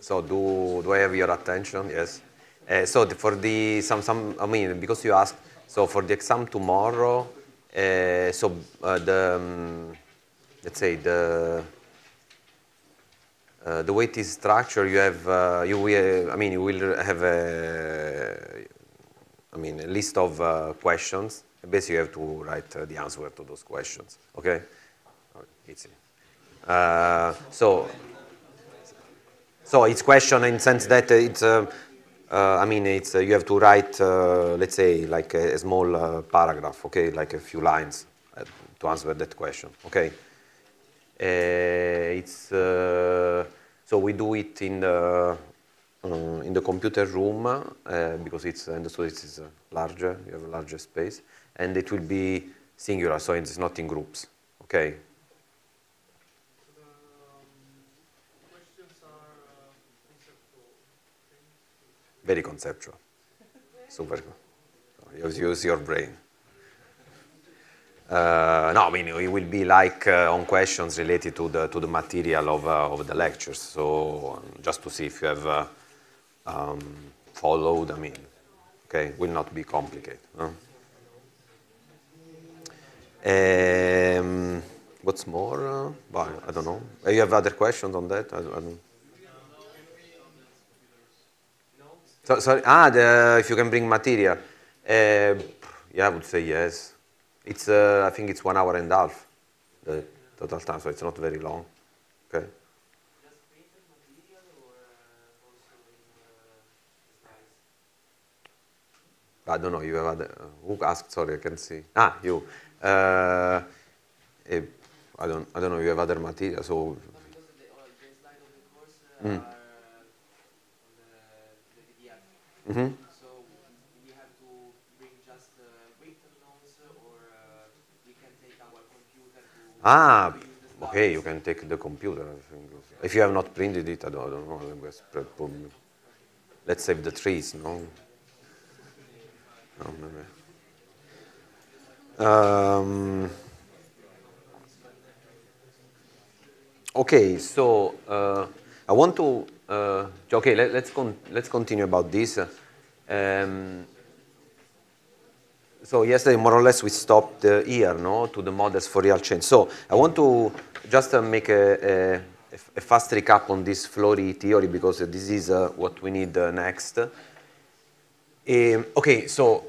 so do, do I have your attention? Yes. Uh, so the, for the some some I mean because you asked so for the exam tomorrow, uh, so uh, the um, let's say the uh, the weight is structure. You have uh, you will I mean you will have a I mean a list of uh, questions. Basically, you have to write the answer to those questions. Okay, it's so. So it's question in sense that it's um, uh, I mean, it's, uh, you have to write, uh, let's say, like a, a small uh, paragraph, okay, like a few lines uh, to answer that question, okay? Uh, it's, so we do it in the, mm, in the computer room because it's, and so it's larger, you have a larger space, and it will be singular, so it's not in groups, okay? Very conceptual. Super. Use, use your brain. Uh, no, I mean, it will be like uh, on questions related to the, to the material of, uh, of the lectures. So um, just to see if you have uh, um, followed, I mean, okay, will not be complicated. Huh? Um, what's more? well, uh, I don't know. You have other questions on that? I, I So, sorry, ah, the, if you can bring material. Uh, yeah, I would say yes. It's, uh, I think it's one hour and a half, the total time, so it's not very long. Okay. I don't know, you have uh, who asked, sorry, I can see. Ah, you. Uh, eh, I, don't, I don't know, you have other material, so... Mm. Mm-hmm. So we have to bring just written notes or uh, we can take our computer to Ah, okay, you can take the computer. If you have not printed it, I don't, I don't know. Let's save the trees, no? no maybe. Um, okay, so uh, I want to uh, okay, let, us con let's continue about this. Uh, um, so yesterday, more or less, we stopped uh, here, no, to the models for real change. So I want to just uh, make a, a, a, fast recap on this Flory theory because this is uh, what we need uh, next. Um, okay, so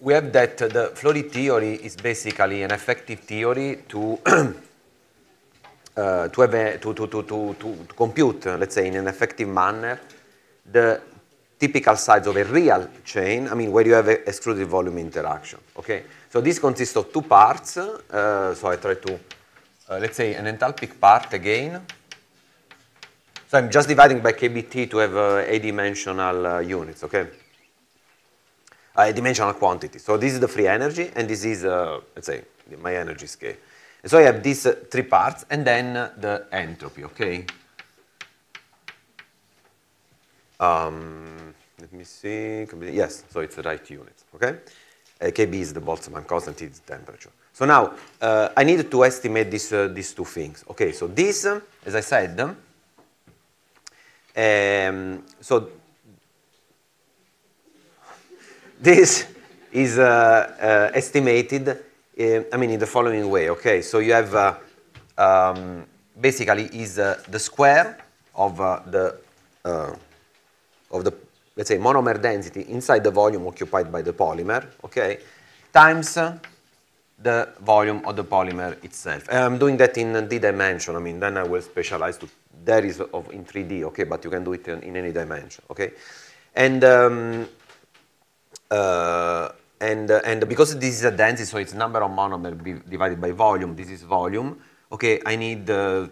we have that the Flory theory is basically an effective theory to uh, to, have a, to, to, to, to, to compute, let's say, in an effective manner, the typical size of a real chain, I mean, where you have an volume interaction, okay? So this consists of two parts, uh, so I try to, uh, let's say, an enthalpic part again. So I'm just dividing by KBT to have uh, a-dimensional units, okay? A dimensional quantity. So this is the free energy, and this is, let's say, my energy scale so I have these uh, three parts and then uh, the entropy, okay? Um, let me see, yes, so it's the right unit, okay? Uh, Kb is the Boltzmann constant, it's temperature. So now, uh, I need to estimate this, uh, these two things. Okay, so this, uh, as I said, um, so this is estimated I mean, in the following way, okay? So you have, uh, um, basically, is uh, the square of uh, the, uh, of the, let's say, monomer density inside the volume occupied by the polymer, okay, times uh, the volume of the polymer itself. And I'm doing that in D dimension. I mean, then I will specialize to, that is of in 3D, okay, but you can do it in, in any dimension, okay? And um, uh, and, uh, and because this is a density, so it's number of monomer divided by volume, this is volume. Okay, I need, uh,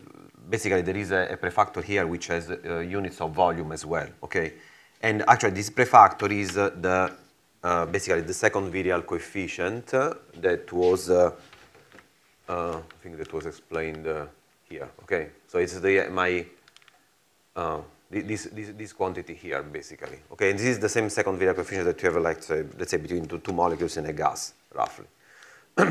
basically there is a, a, prefactor here which has uh, units of volume as well, okay? And actually this prefactor is uh, the, uh, basically the second virial coefficient uh, that was, I think that was explained here, okay? So it's the, my, this, this, this quantity here, basically. Okay, and this is the same second virial coefficient that you have, like, say, let's say, between two, two molecules in a gas, roughly.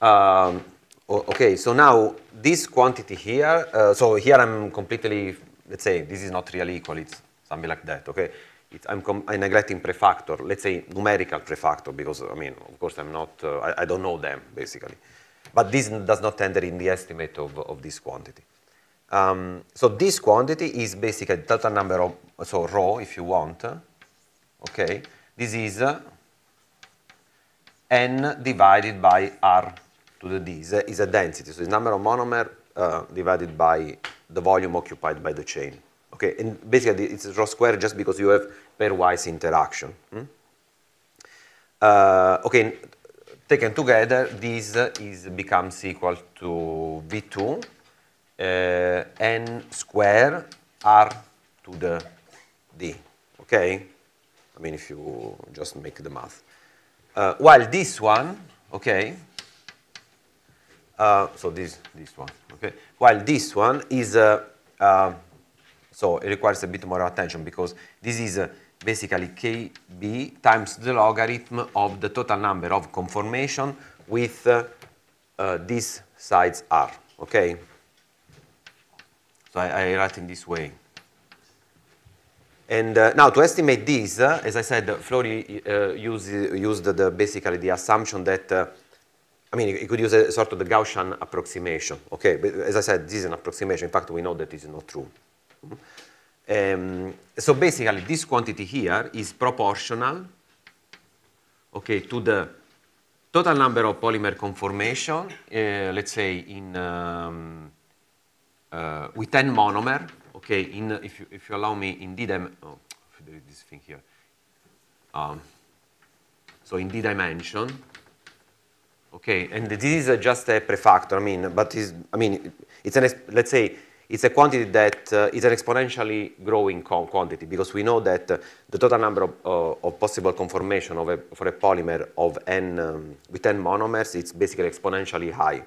um, okay, so now this quantity here, uh, so here I'm completely, let's say, this is not really equal, it's something like that, okay? It's, I'm, I'm neglecting prefactor, let's say numerical prefactor, because, I mean, of course, I'm not, uh, I, I, don't know them, basically. But this does not enter in the estimate of, of this quantity. Um, so this quantity is basically total number of, so rho if you want, okay? This is uh, n divided by r to the d, This a, is a density, so it's number of monomer uh, divided by the volume occupied by the chain. Okay, and basically it's rho squared just because you have pairwise interaction. Hmm? Uh, okay, taken together, this is becomes equal to V2 Eh, n square r to the d, okay? I mean, if you just make the math. Uh, while this one, okay, uh, so this, this one, okay, while this one is, uh, so it requires a bit more attention because this is basically kb times the logarithm of the total number of conformation with these sides r, okay? So I, I write in this way. And uh, now to estimate this, uh, as I said, Flori uh, used, used the, basically the assumption that, uh, I mean, you could use a sort of the Gaussian approximation. Okay, but as I said, this is an approximation. In fact, we know that is not true. Um, so basically, this quantity here is proportional, okay, to the total number of polymer conformation, uh, let's say in um, uh, with 10 monomer, okay, in, if, you, if you allow me, in d dim oh, this thing here. Um, so in D-dimension, okay, and this is uh, just a prefactor, I mean, but is, I mean, it's an, let's say, it's a quantity that uh, is an exponentially growing quantity because we know that uh, the total number of, uh, of possible conformation of a, for a polymer of n um, with n monomers it's basically exponentially high.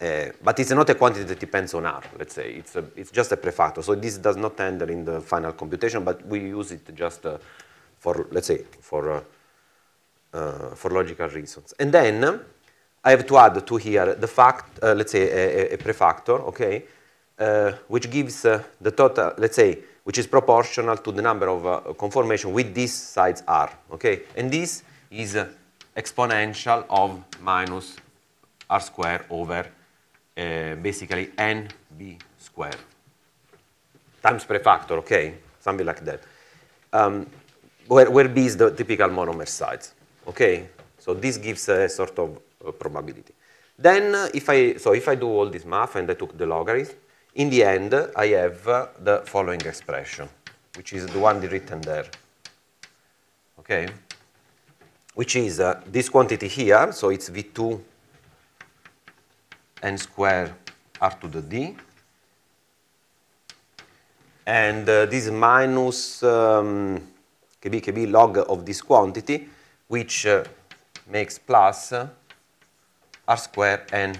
Uh, but it's not a quantity that depends on R, let's say. It's, a, it's just a prefactor. So this does not enter in the final computation, but we use it just uh, for, let's say, for, uh, uh for logical reasons. And then I have to add to here the fact, uh, let's say, a, a, prefactor, okay, uh, which gives the total, let's say, which is proportional to the number of conformation with these sides R, okay? And this is exponential of minus R square over Eh, basically NB squared times prefactor, okay? Something like that. Um, where, where B is the typical monomer size, okay? So this gives a sort of uh, probability. Then uh, if I, so if I do all this math and I took the logarithm, in the end uh, I have uh, the following expression, which is the one written there, okay? Which is uh, this quantity here, so it's V2 n square r to the d. And uh, this minus um, kb kb log of this quantity, which uh, makes plus uh, r square n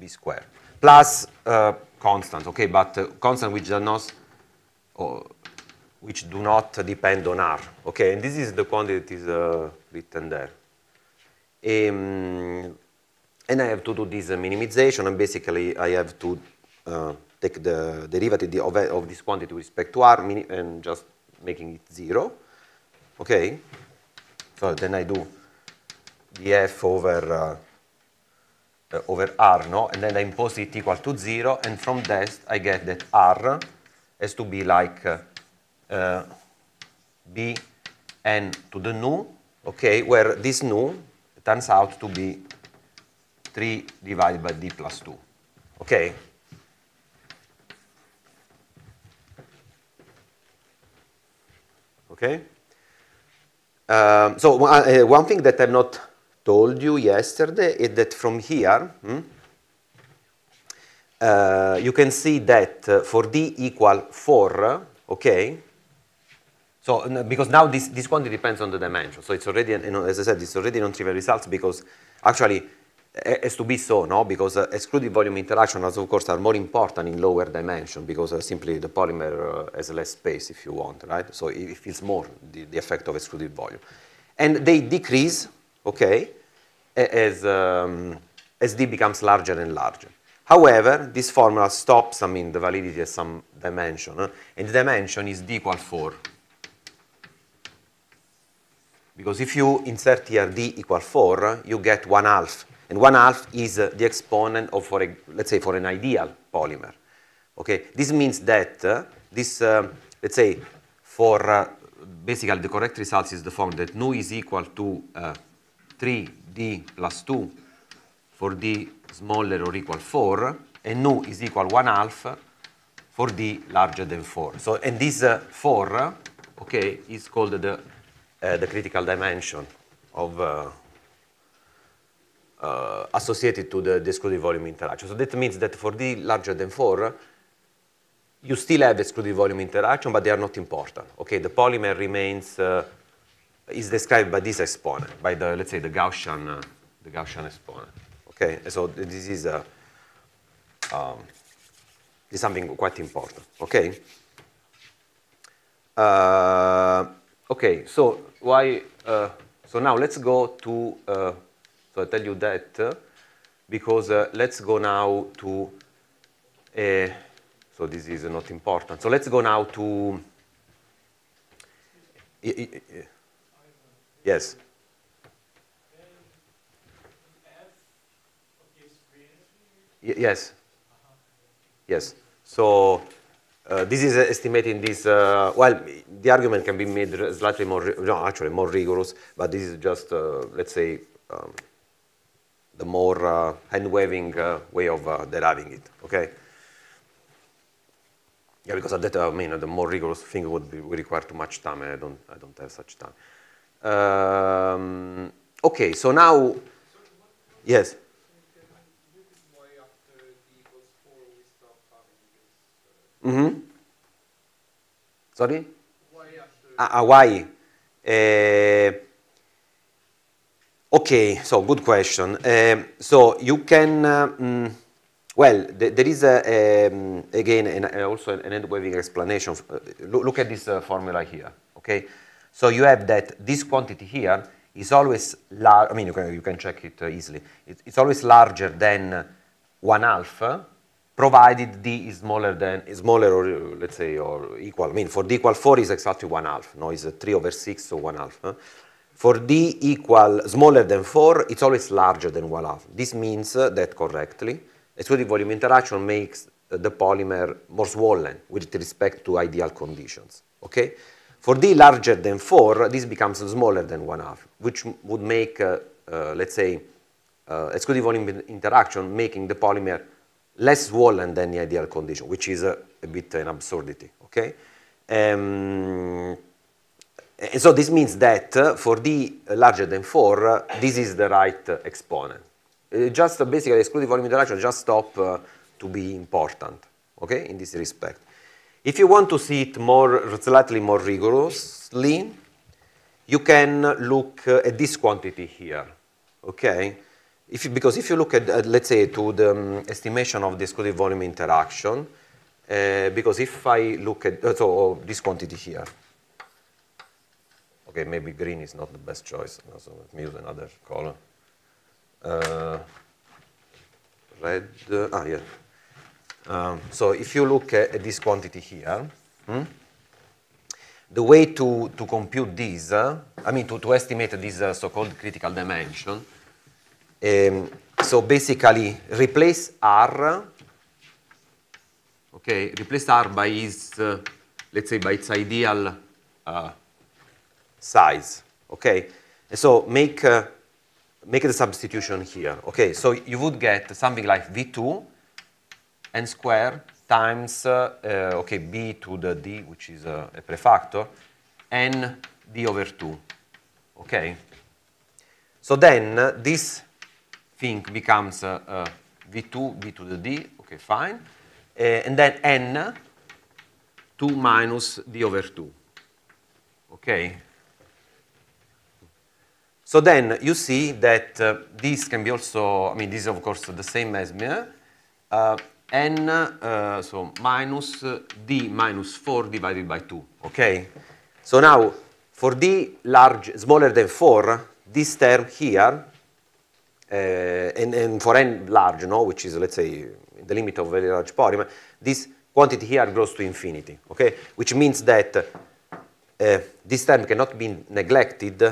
b square. Plus uh, constant, okay, but uh, constant which does not, which do not depend on r. Okay, and this is the quantity that is uh, written there. Um, and I have to do this uh, minimization, and basically I have to uh, take the derivative of, of, this quantity with respect to r and just making it zero. Okay, so then I do df over uh, uh, over r, no, and then I impose it equal to zero, and from this I get that r has to be like uh, b n to the nu, okay, where this nu turns out to be 3 divided by d plus 2. Okay? Okay? Um, so uh, one thing that I've not told you yesterday is that from here, hmm, uh, you can see that uh, for d equal 4, okay? So because now this, this quantity depends on the dimension. So it's already, you know, as I said, it's already non-trivial results because actually has to be so, no? Because uh, excluded volume interactions, of course, are more important in lower dimension because uh, simply the polymer uh, has less space, if you want, right? So it, feels more the, the effect of excluded volume. And they decrease, okay, as, um, as D becomes larger and larger. However, this formula stops, I mean, the validity at some dimension, huh? and the dimension is D equal 4. Because if you insert here D equal 4, you get 1 half and one half is uh, the exponent of, for a, let's say, for an ideal polymer. Okay, this means that uh, this, uh, let's say, for basically the correct result is the form that nu is equal to 3d plus 2 for d smaller or equal 4, and nu is equal 1 half for d larger than 4. So, and this uh, 4, okay, is called the, uh, the critical dimension of, uh, associated to the, excluded volume interaction. So that means that for D larger than 4, you still have exclusive volume interaction, but they are not important. Okay, the polymer remains, uh, is described by this exponent, by the, let's say, the Gaussian, uh, the Gaussian exponent. Okay, so this is, uh, um, this is something quite important. Okay. Uh, okay, so why, uh, so now let's go to uh, so I tell you that because uh, let's go now to, so this is not important. So let's go now to, yes. Yes. Yes. So uh, this is uh, estimating this. Uh, well, the argument can be made slightly more, no, actually more rigorous, but this is just, uh, let's say, um, the more uh, hand-waving uh, way of uh, deriving it, okay? Yeah, because at that, I mean, the more rigorous thing would, be, would require too much time, and I don't, I don't have such time. Um, okay, so now, yes? Mm-hmm. Sorry? Why? After ah, ah, why? Eh, Okay, so good question. Um, so you can, uh, mm, well, th there is a, um, again an, uh, also an end waving explanation. Uh, look, look at this uh, formula here, okay? So you have that this quantity here is always large, I mean, you can, you can check it uh, easily. It, it's always larger than one half, provided d is smaller than, is smaller or uh, let's say, or equal. I mean, for d equal 4 is exactly one half. No, it's 3 over 6, so one half. Huh? For d equal smaller than 4, it's always larger than 1 half. This means that correctly, excluded volume interaction makes the polymer more swollen with respect to ideal conditions. Okay? For d larger than 4, this becomes smaller than 1 half, which would make, uh, uh, let's say, uh, volume interaction making the polymer less swollen than the ideal condition, which is a, a bit an absurdity. Okay? Um, and eh, so this means that uh, for d uh, larger than 4, uh, this is the right exponent. Eh, just basically exclusive volume interaction just stop to be important, okay, in this respect. If you want to see it more, slightly more rigorously, you can look at this quantity here, okay? If you, because if you look at, uh, let's say, to the um, estimation of the exclusive volume interaction, uh, because if I look at, uh, so oh, this quantity here, okay, maybe green is not the best choice. So let me use another color. Uh, red, uh, ah, yeah. Um, so if you look at, at this quantity here, hmm, the way to, to compute this, uh, I mean, to, to estimate this uh, so-called critical dimension, um, so basically replace R, okay, replace R by its, uh, let's say, by its ideal uh, size, okay? And so make, uh, make the substitution here, okay? So you would get something like V2 n square times, uh, uh, okay, b to the d, which is a, uh, a prefactor, n d over 2, okay? So then uh, this thing becomes uh, v2, b to the d, okay, fine, and then n 2 minus d over 2, okay? So then you see that uh, this can be also, I mean, this is of course the same as Mir. Uh, n, uh, so minus d minus 4 divided by 2, okay? So now, for d large, smaller than 4, this term here, uh, and, and for n large, no, which is, let's say, the limit of a very large polymer, this quantity here grows to infinity, okay? Which means that uh, this term cannot be neglected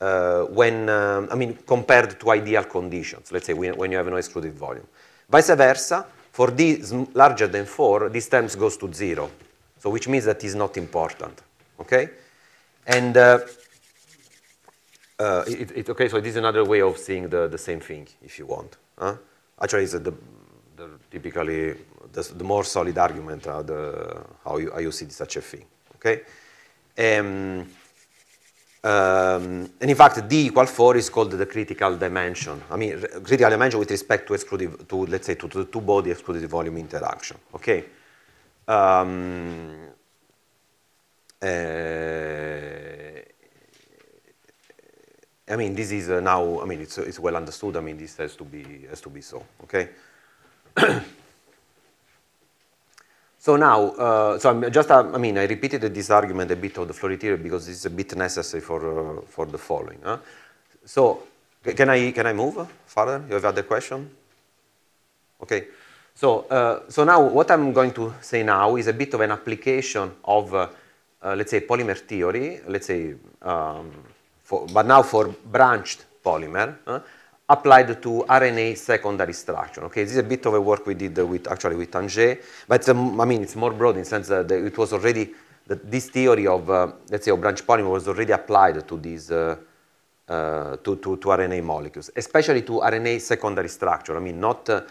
uh, when, um, I mean, compared to ideal conditions, let's say when you have no excluded volume. Vice versa, for d larger than 4, this term goes to 0, so which means that is not important, okay? And uh, uh, it, it, okay, so this is another way of seeing the, the same thing, if you want. Huh? Actually, it's the, the typically the, the, more solid argument how, the, how you, how you see such a thing, okay? Um, um, and in fact, D equal 4 is called the critical dimension. I mean, critical dimension with respect to exclusive, to let's say, to, the two-body exclusive volume interaction. Okay. Um, uh, I mean, this is uh, now. I mean, it's it's well understood. I mean, this has to be has to be so. Okay. So now, uh, so I'm just, uh, I mean, I repeated this argument a bit of the floor theory because it's a bit necessary for, uh, for the following. Huh? So can I, can I move uh, further? You have other question? Okay. So, uh, so now what I'm going to say now is a bit of an application of, uh, let's say, polymer theory, let's say, um, for, but now for branched polymer. Huh? applied to RNA secondary structure. Okay, this is a bit of a work we did with actually with Tangier, but um, I mean it's more broad in the sense that it was already that this theory of uh, let's say of branch polymer was already applied to these uh, uh, to, to, to RNA molecules, especially to RNA secondary structure. I mean not uh,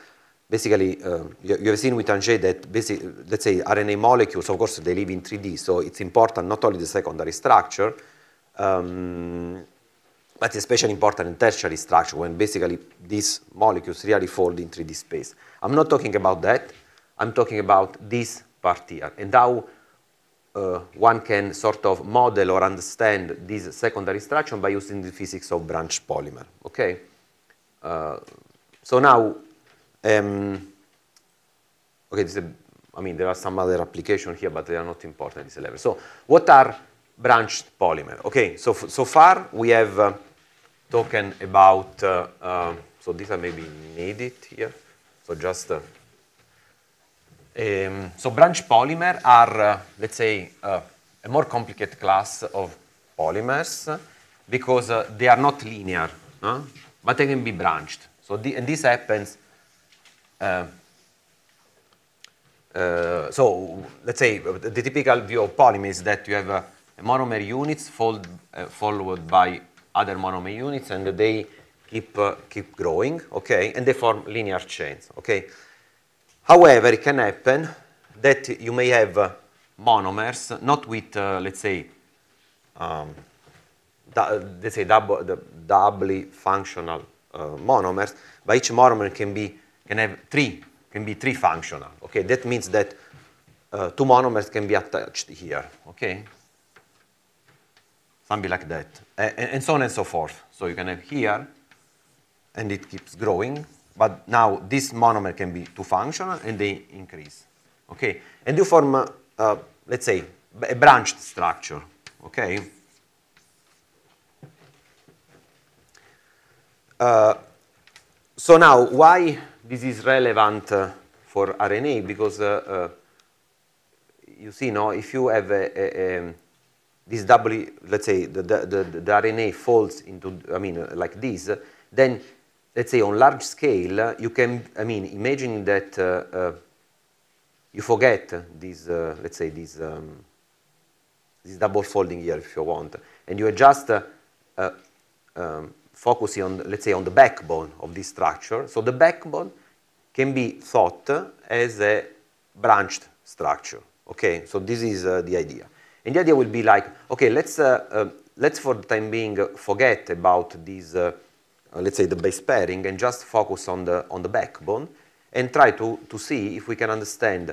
basically um, you, you, have seen with Tangier that basically let's say RNA molecules of course they live in 3D, so it's important not only the secondary structure. Um, but especially important in tertiary structure when basically these molecules really fold in 3D space. I'm not talking about that. I'm talking about this part here and how uh, one can sort of model or understand this secondary structure by using the physics of branch polymer. Okay? Uh, so now, um, okay, this a, I mean, there are some other applications here, but they are not important at this level. So what are branched polymer? Okay, so, so far we have uh, token about, uh, um, so these are maybe needed here. So just, uh, um, so branch polymer are, uh, let's say, a more complicated class of polymers because uh, they are not linear, but they can be branched. So the, and this happens. Uh, uh, so let's say the typical view of polymer is that you have monomer units fold, followed by other monomer units, and they keep, uh, keep growing, okay? And they form linear chains, okay? However, it can happen that you may have uh, monomers, not with, uh, let's say, um, let's say double, doubly functional uh, monomers, but each monomer can be, can have three, can be three functional, okay? That means that uh, two monomers can be attached here, okay? something like that, and so on and so forth. So you can have here, and it keeps growing. But now this monomer can be two functional, and they increase. Okay, and you form, uh, uh, let's say, a branched structure. Okay. Uh, so now, why this is relevant uh, for RNA? Because uh, uh, you see, no, if you have a, a, a this doubly, let's say, the, the, the, the RNA folds into, I mean, uh, like this, then let's say on large scale, you can, I mean, imagine that uh, uh, you forget this, uh, let's say, this, um, this double folding here, if you want, and you are just uh, uh, um, focusing on, let's say, on the backbone of this structure. So the backbone can be thought as a branched structure. Okay, so this is the idea. And the idea will be like, okay, let's, uh, uh, let's for the time being uh, forget about these, let's say the base pairing and just focus on the, on the backbone and try to, to see if we can understand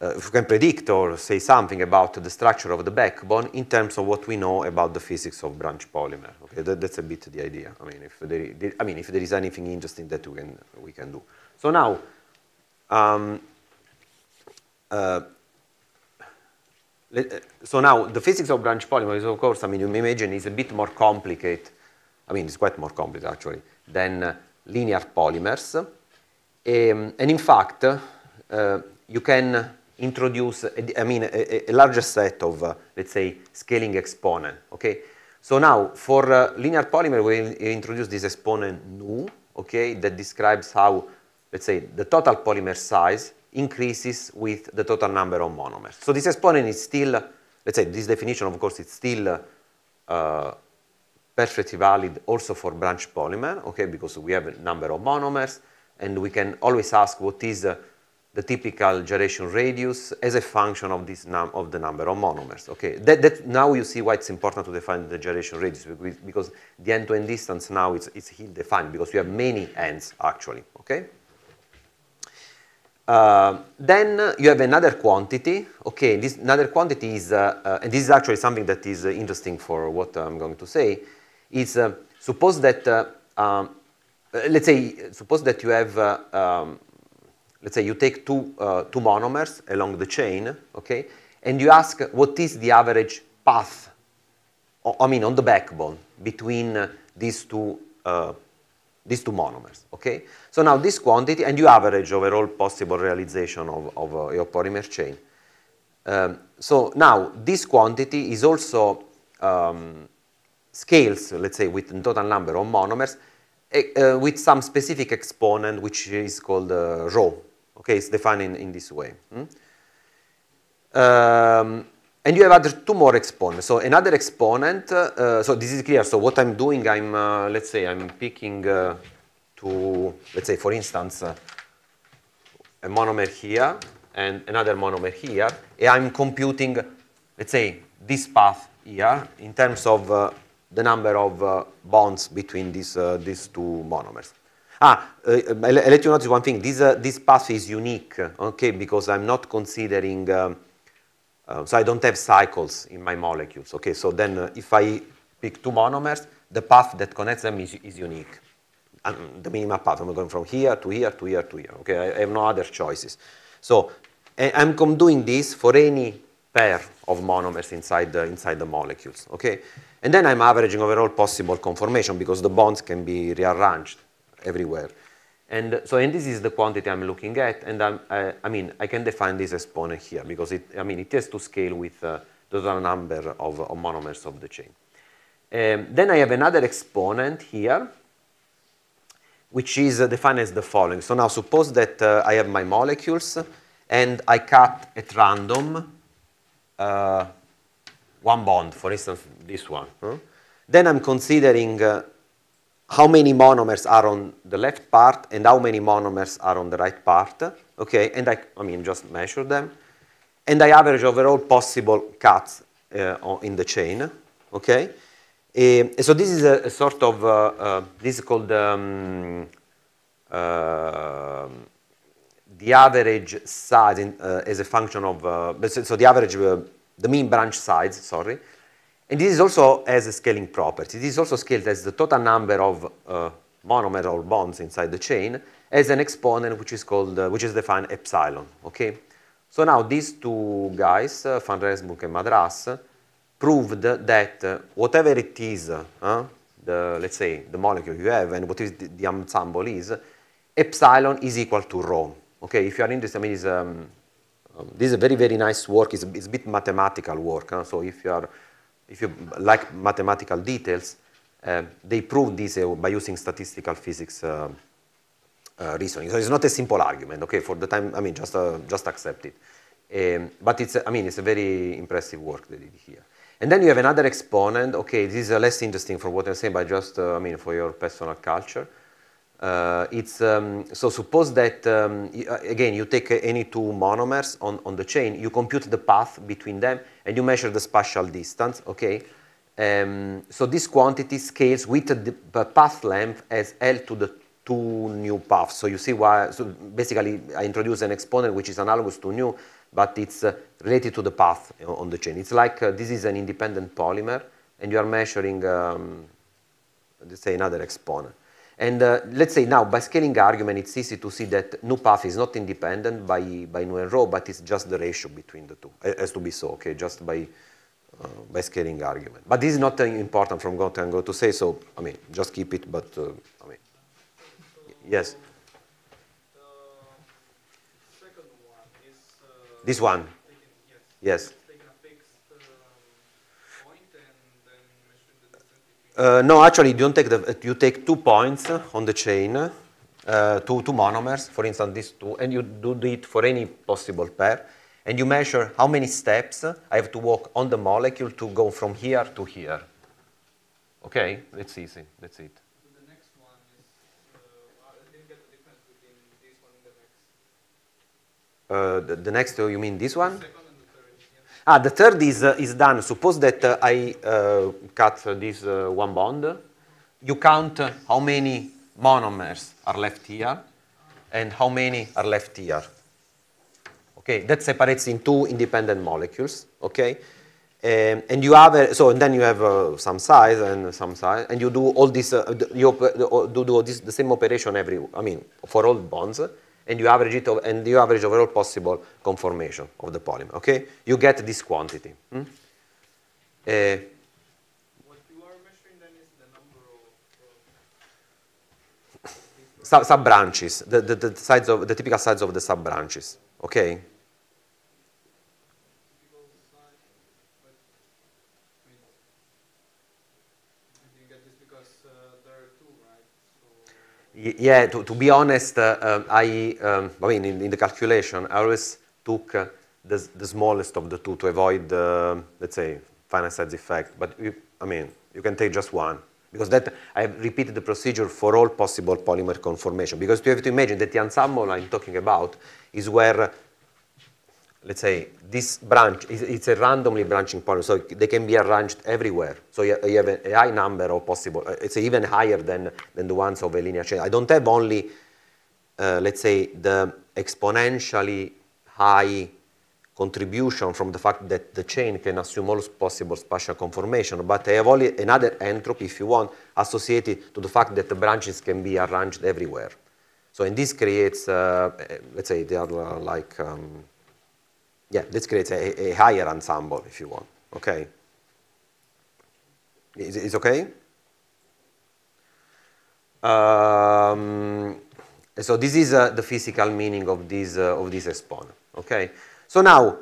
uh, if we can predict or say something about the structure of the backbone in terms of what we know about the physics of branch polymer. Okay, that, that's a bit the idea. I mean, if there, I mean, if there is anything interesting that we can we can do. So now, um, Eh, so now the physics of branch polymer is, of course, I mean, you imagine is a bit more complicated. I mean, it's quite more complicated, actually, than eh, linear polymers. Um, and in fact, uh, you can introduce, a, I mean, a, a larger set of, uh, let's say, scaling exponent, okay? So now, for uh, linear polymer, we introduce this exponent nu, okay, that describes how, let's say, the total polymer size increases with the total number of monomers. So this exponent is still, let's say this definition of course it's still uh, perfectly valid also for branch polymer, okay, because we have a number of monomers and we can always ask what is uh, the typical gyration radius as a function of, this of the number of monomers. Okay, that, that, now you see why it's important to define the gyration radius because the end-to-end -end distance now is, is defined because we have many ends actually, okay? Uh, then you have another quantity. Okay, this another quantity is, uh, uh, and this is actually something that is uh, interesting for what I'm going to say, is uh, suppose that, uh, um, let's say, suppose that you have, um, let's say you take two, two monomers along the chain, okay, and you ask what is the average path, I mean on the backbone, between these two these two monomers, okay? So now this quantity, and you average over all possible realization of, of uh, your polymer chain. Um, so now this quantity is also um, scales, let's say, with total number of monomers eh, uh, with some specific exponent, which is called uh, rho. Okay, it's defined in, in this way. Hmm? Um, and you have other two more exponents. So another exponent, uh, so this is clear. So what I'm doing, I'm, uh, let's say, I'm picking uh, to, let's say, for instance, uh, a monomer here and another monomer here. And I'm computing, let's say, this path here in terms of uh, the number of uh, bonds between these, these two monomers. Ah, I let you notice one thing. This, this path is unique, okay, because I'm not considering um, um, so I don't have cycles in my molecules. Okay, so then uh, if I pick two monomers, the path that connects them is, is unique. the minimal path, I'm going from here to here to here to here. Okay, I, have no other choices. So I, am doing this for any pair of monomers inside the, inside the molecules. Okay, and then I'm averaging over all possible conformation because the bonds can be rearranged everywhere. And so, and this is the quantity I'm looking at, and I, I mean, I can define this exponent here because it, I mean, it has to scale with uh, the total number of, of, monomers of the chain. Um, then I have another exponent here, which is uh, defined as the following. So now suppose that uh, I have my molecules, and I cut at random uh, one bond, for instance, this one. Huh? Then I'm considering uh, how many monomers are on the left part and how many monomers are on the right part, okay? And I, I mean, just measure them. And I average over all possible cuts uh, in the chain, okay? Uh, so this is a, a sort of, uh, uh this is called um, um, the average size in, uh, as a function of, uh, so the average, the mean branch size, sorry, and this is also as a scaling property. This is also scaled as the total number of uh, monomer or bonds inside the chain as an exponent which is called, uh, which is defined epsilon, okay? So now these two guys, uh, Van Rensburg and Madras, uh, proved that uh, whatever it is, uh, the, let's say, the molecule you have and what is the, the, ensemble is, epsilon is equal to rho. Okay, if you are interested, I mean, um, um, this is a very, very nice work. It's, it's a bit mathematical work. Huh? So if you are if you like mathematical details, uh, they prove this uh, by using statistical physics uh, uh, reasoning. So it's not a simple argument, okay, for the time, I mean, just, uh, just accept it. Um, but it's, I mean, it's a very impressive work they did here. And then you have another exponent, okay, this is less interesting for what I'm saying, but just, uh, I mean, for your personal culture. Uh, it's, um, so suppose that, um, uh, again, you take uh, any two monomers on, on the chain, you compute the path between them, and you measure the spatial distance, okay? Um, so this quantity scales with the path length as L to the two new paths. So you see why, so basically I introduce an exponent which is analogous to new, but it's uh, related to the path on the chain. It's like uh, this is an independent polymer, and you are measuring, um, let's say, another exponent. And uh, let's say now, by scaling argument, it's easy to see that new path is not independent by, by new and row, but it's just the ratio between the two. It has to be so, okay, just by, uh, by scaling argument. But this is not uh, important from Gotengo to say, so, I mean, just keep it, but, uh, I mean, yes. Uh, this one? Yes. Uh, no, actually, you don't take the. You take two points on the chain, uh, two two monomers, for instance, these two, and you do it for any possible pair, and you measure how many steps I have to walk on the molecule to go from here to here. Okay, that's easy. That's it. Uh, uh, the, the next, one. you mean this one? Ah, the third is, uh, is done. Suppose that uh, I uh, cut this uh, one bond. You count how many monomers are left here and how many are left here. Okay, that separates in two independent molecules. Okay, um, and you have a, so and then you have uh, some size and some size, and you do all this. you uh, do, do this, the same operation every. I mean, for all bonds and you average it and you average overall possible conformation of the polymer. Okay, you get this quantity. Hmm? Uh, what you are measuring then is the number of, of sub, sub branches, the, the, the size of the typical size of the sub branches. Okay. Yeah, to, to be honest, uh, uh, I, um, I mean, in, in, the calculation, I always took uh, the, the smallest of the two to avoid, the, let's say, finite size effect. But, you, I mean, you can take just one. Because that, I have repeated the procedure for all possible polymer conformation. Because you have to imagine that the ensemble I'm talking about is where let's say, this branch, is, it's a randomly branching polynomial, so they can be arranged everywhere. So you, you have a, a, high number of possible, uh, it's even higher than, than the ones of a linear chain. I don't have only, uh, let's say, the exponentially high contribution from the fact that the chain can assume all possible spatial conformation, but I have only another entropy, if you want, associated to the fact that the branches can be arranged everywhere. So, and this creates, uh, let's say, they are uh, like, um, yeah, let's create a, a higher ensemble if you want. Okay. Is, is okay? Um, so this is uh, the physical meaning of this uh, of this exponent. Okay. So now,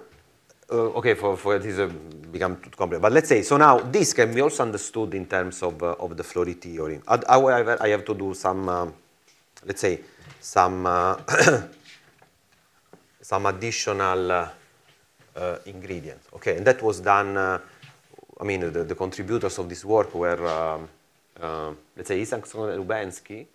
uh, okay, for for this uh, become too complex, but let's say so now this can be also understood in terms of uh, of the Fleury theory. However, I have to do some, uh, let's say, some some additional uh, ingredient. Okay, and that was done, uh, I mean, the, the, contributors of this work were, um, uh, let's say, Isaacson Lubensky,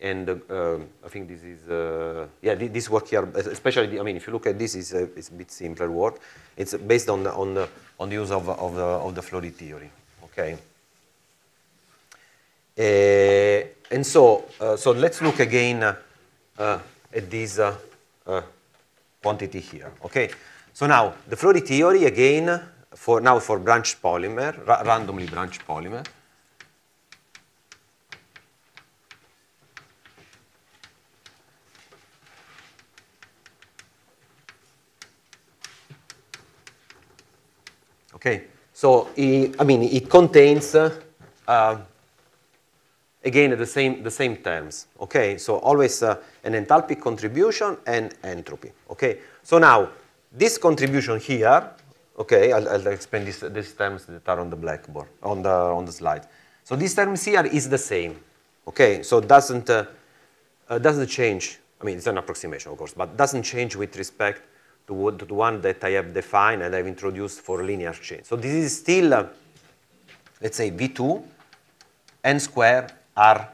and uh, I think this is, uh, yeah, this work here, especially, I mean, if you look at this, it's a, it's a bit simpler work. It's based on the, on the, on the use of, of, the, of the theory, okay? Uh, and so, so let's look again at this quantity here, okay? So now, the Flory theory again, for now for branched polymer, ra randomly branched polymer. Okay, so I mean it contains uh, again the same the same terms. Okay, so always uh, an enthalpic contribution and entropy. Okay, so now this contribution here, okay, I'll, I'll explain these, this terms that are on the blackboard, on the, on the slide. So this term here is the same, okay? So doesn't, uh, uh, doesn't change. I mean, it's an approximation, of course, but doesn't change with respect to, what, to the one that I have defined and I've introduced for linear chain. So this is still, uh, let's say, V2 n square r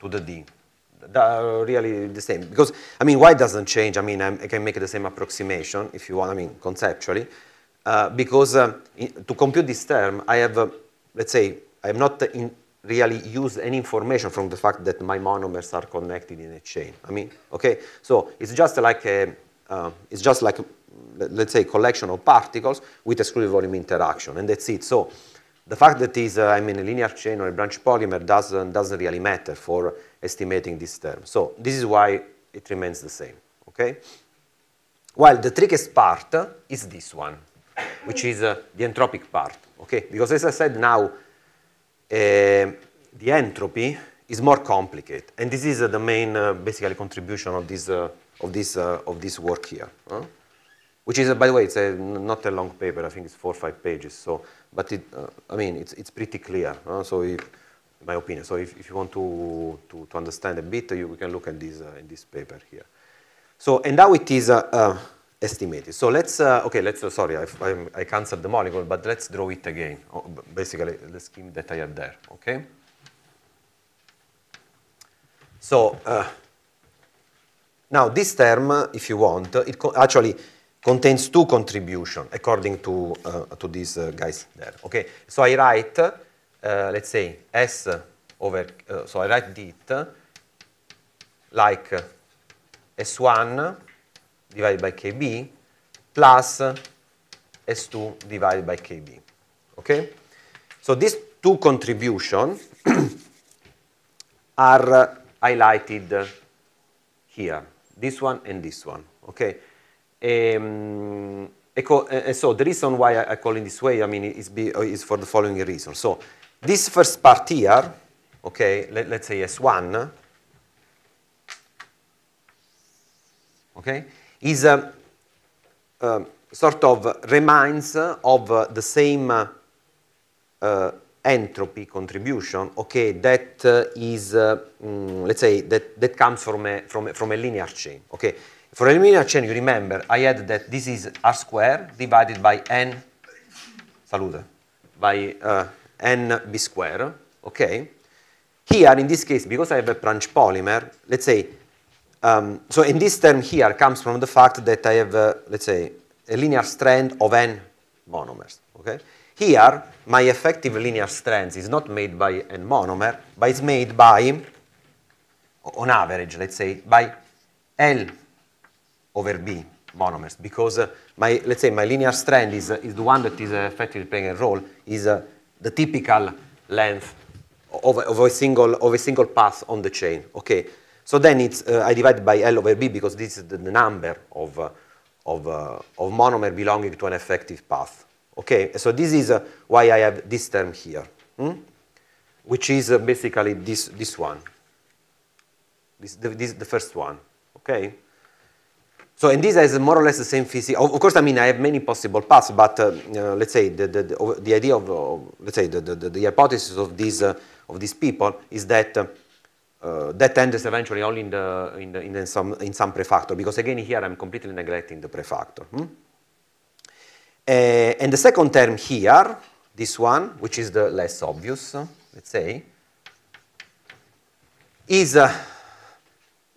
to the d really the same. Because, I mean, why doesn't change? I mean, I can make the same approximation, if you want, I mean, conceptually. Uh, because um, in, to compute this term, I have, uh, let's say, I have not in, really used any information from the fact that my monomers are connected in a chain. I mean, okay, so it's just like a, uh, it's just like, a, let's say, collection of particles with exclusive volume interaction, and that's it. So the fact that is, uh, I mean, a linear chain or a branch polymer doesn't, doesn't really matter for estimating this term. So this is why it remains the same, okay? While the trickiest part is this one, which is uh, the entropic part, okay? Because as I said now, uh, the entropy is more complicated, and this is uh, the main, uh, basically, contribution of this, uh, of this, of this work here, huh? which is, by the way, it's a, not a long paper. I think it's four or five pages, so but it, uh, I mean, it's, it's pretty clear. So if, in my opinion, so if, if you want to, to, to understand a bit, you, we can look at this, uh, in this paper here. So, and now it is uh, uh, estimated. So let's, okay, let's, sorry, I, I, I cancelled the molecule, but let's draw it again, oh, basically the scheme that I have there, okay? So, now this term, if you want, it actually, contains two contribution according to, uh, to these uh, guys there. Okay, so I write, uh, let's say, S over, uh, so I write it like uh, S1 divided by KB plus S2 divided by KB. Okay, so these two contribution are highlighted here, this one and this one. Okay. Um, ehm, and so the reason why I, call in this way, I mean, is, be, is for the following reason. So this first part here, okay, let, us say S1, okay, is a, um, a um, sort of reminds of the same uh, entropy contribution, okay, that is, uh, mm, let's say, that, that comes from a, from, a, from a linear chain, okay. For a linear chain, you remember, I had that this is r squared divided by n, salute, by uh, n b squared. okay? Here, in this case, because I have a branch polymer, let's say, um, so in this term here comes from the fact that I have, uh, let's say, a linear strand of n monomers, okay? Here, my effective linear strands is not made by n monomer, but it's made by, on average, let's say, by L over B monomers because uh, my, let's say my linear strand is, uh, is the one that is uh, effectively playing a role, is uh, the typical length of, of, a single, of a single path on the chain. Okay, so then it's, I divide by L over B because this is the, number of, of, of monomer belonging to an effective path. Okay, so this is why I have this term here, hmm? which is basically this, this one, this, the, this, the first one, okay? So, and this has more or less the same physics. Of, course, I mean, I have many possible paths, but uh, uh, let's say the, the, the idea of, uh, let's say, the, the, the, hypothesis of these, uh, of these people is that uh, uh, that ends eventually only in, the, in, the, in, some, in some prefactor, because again, here I'm completely neglecting the prefactor. Hmm? and the second term here, this one, which is the less obvious, let's say, is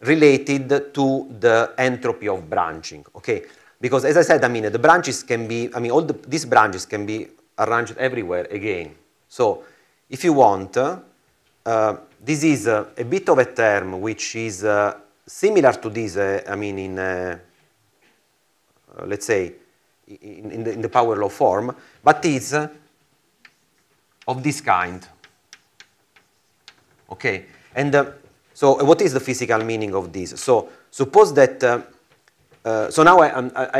related to the entropy of branching, okay? Because as I said, I mean, the branches can be, I mean, all the, these branches can be arranged everywhere again. So if you want, uh, this is uh, a bit of a term which is uh, similar to this, uh, I mean, in, uh, let's say, in, in, the, in, the, power law form, but it's of this kind. Okay, and so uh, what is the physical meaning of this? So suppose that, uh, uh, so now I,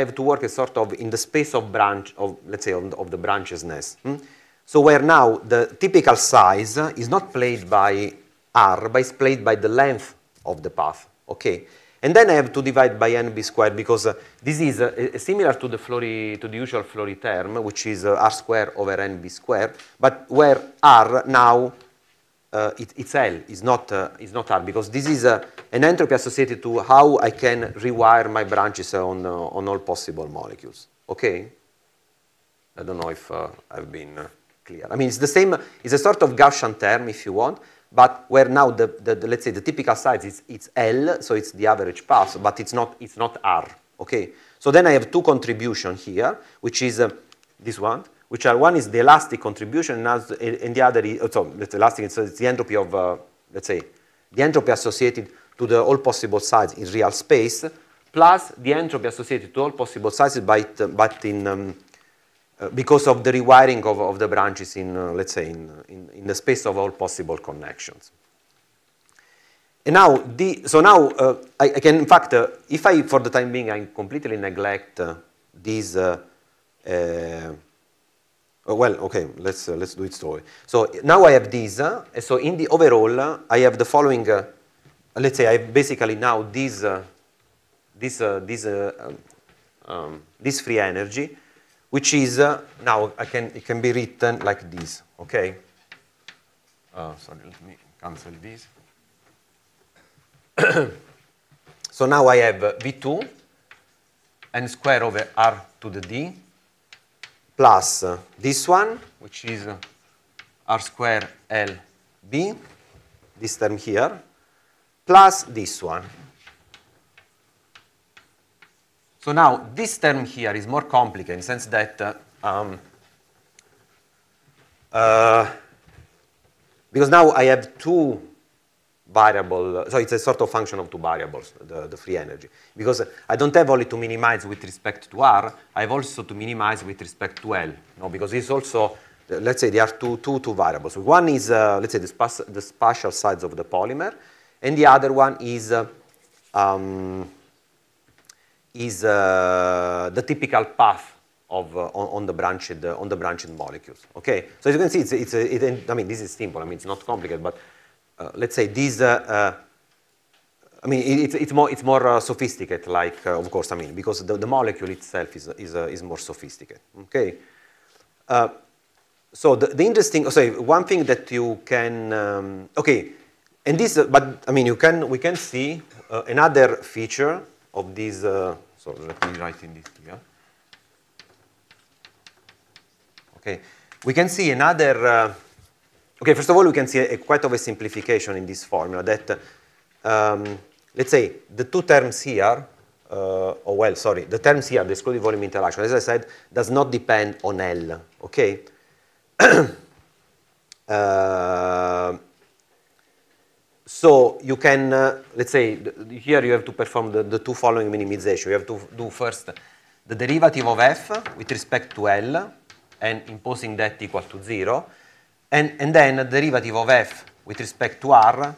I, have to work a sort of in the space of branch, of let's say of the, branchesness. Hmm? So where now the typical size is not played by r, but it's played by the length of the path, okay? And then I have to divide by nb squared because uh, this is uh, similar to the to the usual Flory term, which is uh, r squared over nb squared, but where r now uh, it, itself is not, uh, is not r because this is uh, an entropy associated to how I can rewire my branches on, on all possible molecules. Okay? I don't know if I've been clear. I mean, it's the same, it's a sort of Gaussian term if you want, but where now the, the, the, let's say the typical size is it's L, so it's the average pass, but it's not it's not R. Okay, so then I have two contribution here, which is uh, this one, which are one is the elastic contribution, and, the other is so the elastic. So it's the entropy of uh, let's say the entropy associated to the all possible sides in real space plus the entropy associated to all possible sizes, but, but in um, uh, because of the rewiring of, of the branches in, uh, let's say, in, in, in, the space of all possible connections. And now, the, so now uh, I, I, can, in fact, uh, if I, for the time being, I completely neglect uh, these uh, Oh, well, okay, let's, uh, let's do it story. So now I have these. Uh, so in the overall, uh, I have the following. Uh, let's say I basically now this, uh, this, uh, this, um, um, this free energy, which is now I can, it can be written like this, okay? sorry, let me cancel this. so now I have V2 and square over R to the D plus this one, which is uh, r square lb, this term here, plus this one. So now this term here is more complicated in the sense that uh, um, uh, because now I have two variable, so it's a sort of function of two variables, the, the free energy. Because I don't have only to minimize with respect to R, I have also to minimize with respect to L, no? because it's also, let's say there are two, two, two variables. One is, uh, let's say, the, the spatial size of the polymer, and the other one is, uh, um, is uh, the typical path of, uh, on, on, the branched uh, on the branched molecules. Okay, so as you can see, it's, it's, it, I mean this is simple. I mean it's not complicated, but uh, let's say these, uh, uh, I mean, it, it's more, it's more sophisticated, like, of course, I mean, because the, the molecule itself is, is, is more sophisticated, okay? so the, the interesting, oh, sorry, one thing that you can, um, okay, and this, but I mean, you can, we can see another feature of this, uh, so let me write in this here. Okay, we can see another uh, Okay, first of all, we can see a, a quite of a simplification in this formula that, um, let's say, the two terms here, uh, oh well, sorry, the terms here, the excluded volume interaction, as I said, does not depend on L, okay? uh, so you can, uh, let's say, here you have to perform the, the two following minimization. You have to do first the derivative of f with respect to L and imposing that equal to 0 and, and then a derivative of f with respect to r,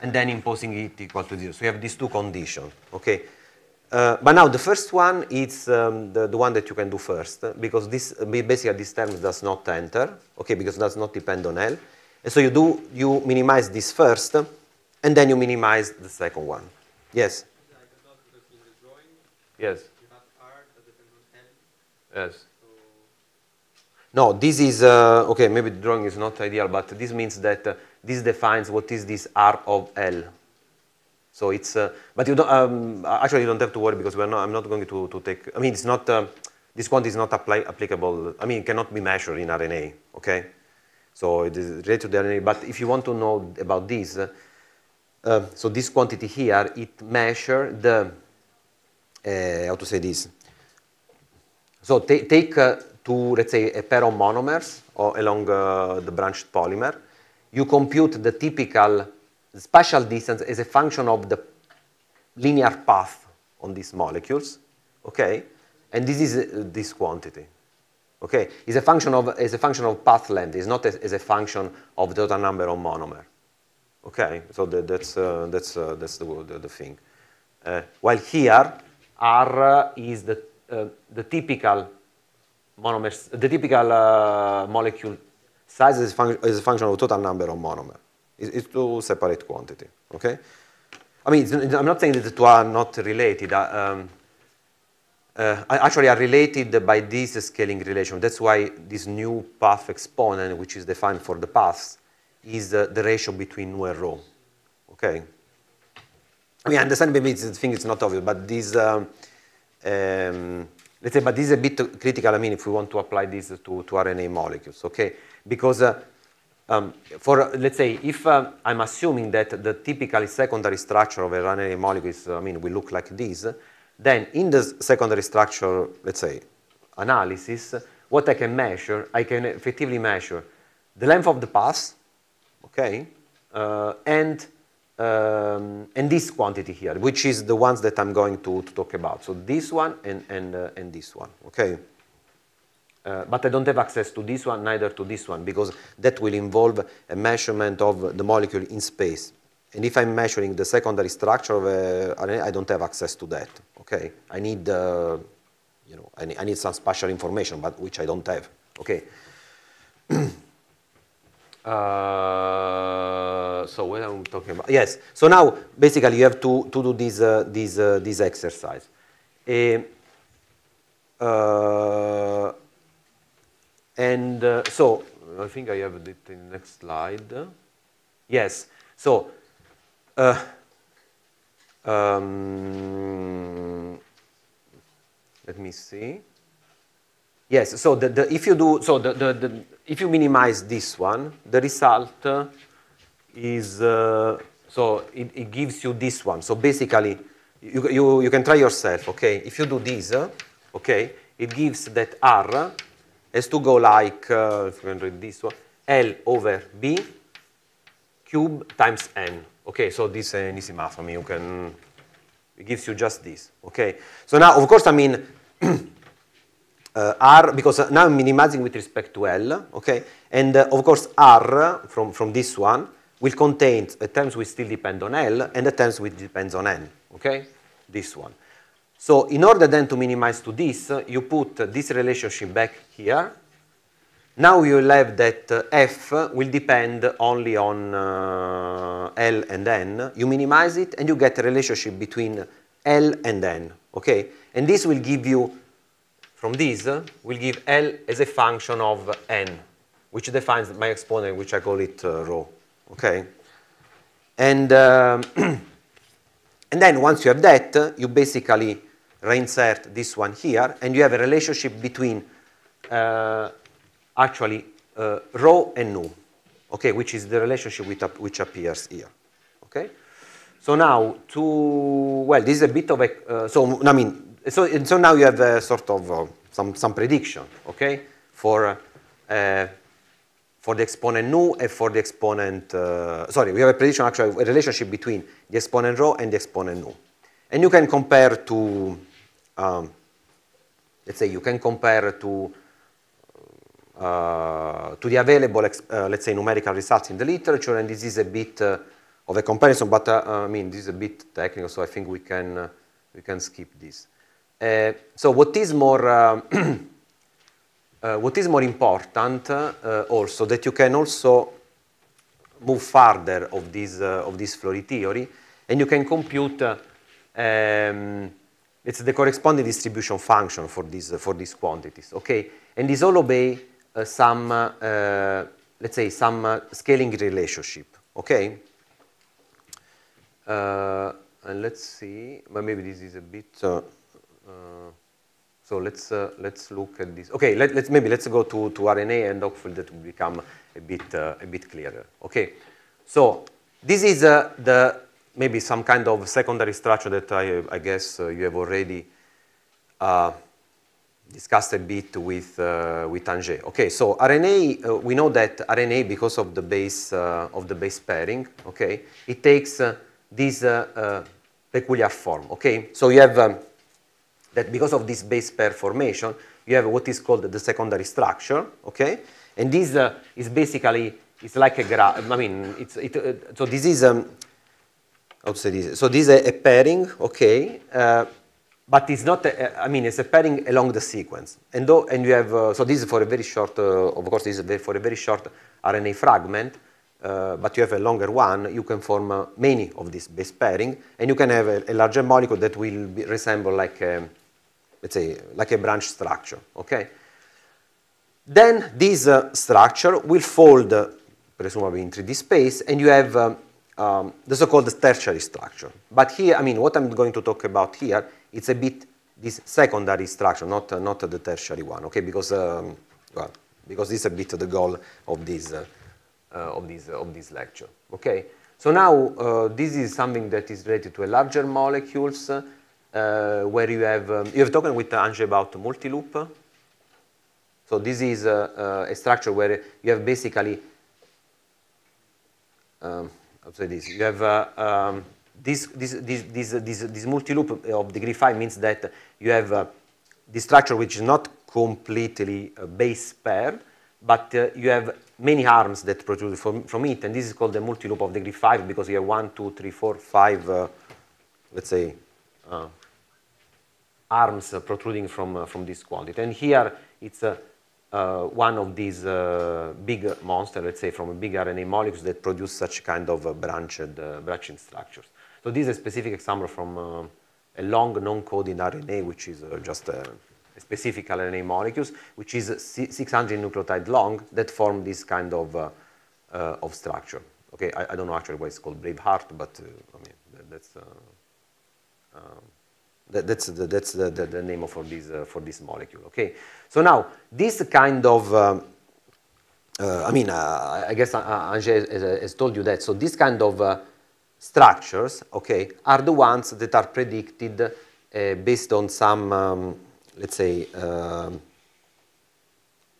and then imposing it equal to 0. So we have these two conditions, okay? Uh, but now the first one is um, the, the, one that you can do first, because this basically this term does not enter, okay, because it does not depend on L. And so you do, you minimize this first, and then you minimize the second one. Yes? Yes. Yes. No, this is, uh, okay, maybe the drawing is not ideal, but this means that uh, this defines what is this R of L. So it's, uh, but you don't, um, actually you don't have to worry because we're not, I'm not going to, to take, I mean, it's not, um, this quantity is not apply, applicable, I mean, it cannot be measured in RNA, okay? So it is related to the RNA, but if you want to know about this, uh, um, so this quantity here, it measures the, uh, how to say this? So take, uh, to, let's say, a pair of monomers or along uh, the branched polymer, you compute the typical spatial distance as a function of the linear path on these molecules, okay? And this is uh, this quantity, okay? Is a function of is a function of path length. It's not as, a function of the total number of monomer, okay? So that's uh, that's uh, that's the, the, the thing. Uh, while here, R uh, is the uh, the typical monomers, the typical uh, molecule size is, is, a function of total number of monomer. It's, it's two separate quantity, okay? I mean, I'm not saying that the two are not related. Uh, um, uh, actually are related by this scaling relation. That's why this new path exponent, which is defined for the paths, is uh, the ratio between nu and rho. Okay. I mean, I understand maybe it's, thing is not obvious, but this um, um, let's say, but this is a bit critical, I mean, if we want to apply this to, to RNA molecules, okay? Because uh, um, for, let's say, if uh, I'm assuming that the typical secondary structure of an RNA molecule is, I mean, will look like this, then in the secondary structure, let's say, analysis, what I can measure, I can effectively measure the length of the path, okay, uh, and um, and this quantity here, which is the ones that I'm going to, to talk about. So this one and, and, uh, and this one, okay? Uh, but I don't have access to this one, neither to this one, because that will involve a measurement of the molecule in space. And if I'm measuring the secondary structure of RNA, I don't have access to that, okay? I need, uh, you know, I need, I need some spatial information, but which I don't have, okay? uh, so what I'm talking about? Yes. So now, basically, you have to, to do this, uh, this, uh, this exercise. Uh, and uh, so I think I have it in the next slide. Yes. So uh, um, let me see. Yes, so the, the, if you do so the, the, the, if you minimize this one, the result uh, is, uh, so it, it, gives you this one. So basically, you, you, you can try yourself, okay? If you do this, okay, it gives that R has to go like, uh, if you can read this one, L over B cube times N. Okay, so this is an easy math. for me. you can, it gives you just this, okay? So now, of course, I mean, Uh, R, because now I'm minimizing with respect to L, okay? And uh, of course R from, from this one will contain a terms which still depend on L and a terms which depends on N, okay? This one. So in order then to minimize to this, you put this relationship back here. Now you will have that uh, F will depend only on uh, L and N. You minimize it and you get a relationship between L and N, okay? And this will give you, from this, will give L as a function of N, which defines my exponent, which I call it uh, rho. Okay? And, um, and then once you have that, you basically reinsert this one here, and you have a relationship between uh, actually uh, row and nu, okay, which is the relationship which appears here. Okay? So now to, well, this is a bit of a, uh, so I mean, so, and so now you have a sort of uh, some, some prediction, okay, for uh, for the exponent nu and for the exponent, uh, sorry, we have a prediction actually, a relationship between the exponent rho and the exponent nu. And you can compare to, um, let's say you can compare to, uh, to the available, uh, let's say, numerical results in the literature, and this is a bit uh, of a comparison, but uh, uh, I mean, this is a bit technical, so I think we can, we can skip this. so what is more, um, Uh, what is more important uh, also that you can also move further of this uh, of this Flory theory, and you can compute um, it's the corresponding distribution function for these for these quantities. Okay, and this all obey some let's say some scaling relationship. Okay. Uh, and let's see, but maybe this is a bit, uh, uh, so let's, uh, let's look at this. Okay, let, us maybe let's go to, to RNA and hopefully that will become a bit, uh, a bit clearer. Okay, so this is uh, the, maybe some kind of secondary structure that I, I guess uh, you have already uh, discussed a bit with, uh, with Angers. Okay, so RNA, we know that RNA, because of the base, of the base pairing, okay, it takes this peculiar form, okay? So you have um, that because of this base pair formation, you have what is called the secondary structure, okay? And this uh, is basically, it's like a graph, I mean, it's, it, uh, so this is, um, how to say this, so this is a, a pairing, okay, uh, but it's not, a, I mean, it's a pairing along the sequence. And though, and you have, uh, so this is for a very short, uh, of course, this is for a very short RNA fragment, uh, but you have a longer one, you can form uh, many of these base pairing, and you can have a, a larger molecule that will be, resemble like a, um, let's say, like a branch structure, okay? Then this uh, structure will fold, uh, presumably in 3D space, and you have um, um, the so-called tertiary structure. But here, I mean, what I'm going to talk about here, it's a bit this secondary structure, not, uh, not the tertiary one, okay? Because, um, well, because this is a bit the goal of this, uh, uh, of this, of this lecture, okay? So now, uh, this is something that is related to larger molecules, uh, where you have, um, you have talked with uh, Ange about multi-loop. So this is uh, a, structure where you have basically, um, I'll say this, you have um, this, this, this, this, this, this multi-loop of degree 5 means that you have uh, this structure which is not completely base pair, but uh, you have many arms that protrude from, from it, and this is called the multi-loop of degree 5 because you have one two let's say, arms protruding from, uh, from this quantity. And here it's uh, uh, one of these big monsters. let's say, from a big RNA molecules that produce such kind of branched, branching structures. So this is a specific example from a long non-coding RNA, which is just a, specific RNA molecules, which is 600 nucleotide long that form this kind of, uh, uh, of structure. Okay, I, I, don't know actually why it's called Braveheart, but uh, I mean, that, that's, um, that, that's the, that's the, the, the name for this, uh, for this molecule, okay? So now, this kind of, um, uh, I mean, uh, I guess uh, uh, Angé has, has, told you that, so this kind of uh, structures, okay, are the ones that are predicted based on some, um, let's say, um,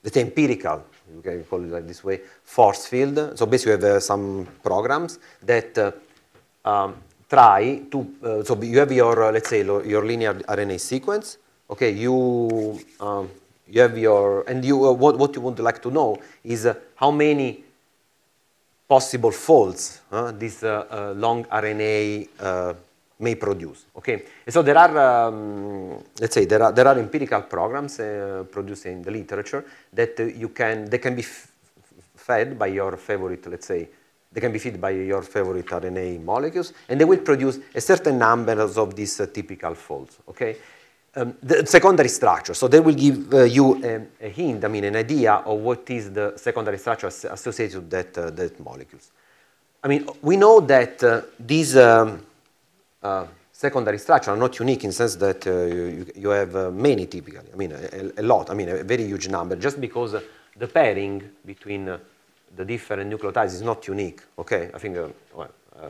let empirical you can call it like this way, force field. So basically, you have uh, some programs that uh, um, try to, uh, so you have your, uh, let's say, your linear RNA sequence. Okay, you, um, you have your, and you, uh, what, what you would like to know is uh, how many possible folds uh, this uh, long RNA may produce. Okay, and so there are, um, let's say, there are, there are empirical programs produced in the literature that you can, they can be fed by your favorite, let's say, they can be fed by your favorite RNA molecules, and they will produce a certain number of these uh, typical folds, okay? Um, the secondary structure, so they will give uh, you a, a, hint, I mean an idea of what is the secondary structure as associated with that, uh, that molecules. I mean, we know that uh, these um, uh, secondary structures are not unique in the sense that uh, you, you, have uh, many typically, I mean, a, a, lot, I mean, a very huge number, just because uh, the pairing between the different nucleotides is not unique, okay? I think uh, well, uh,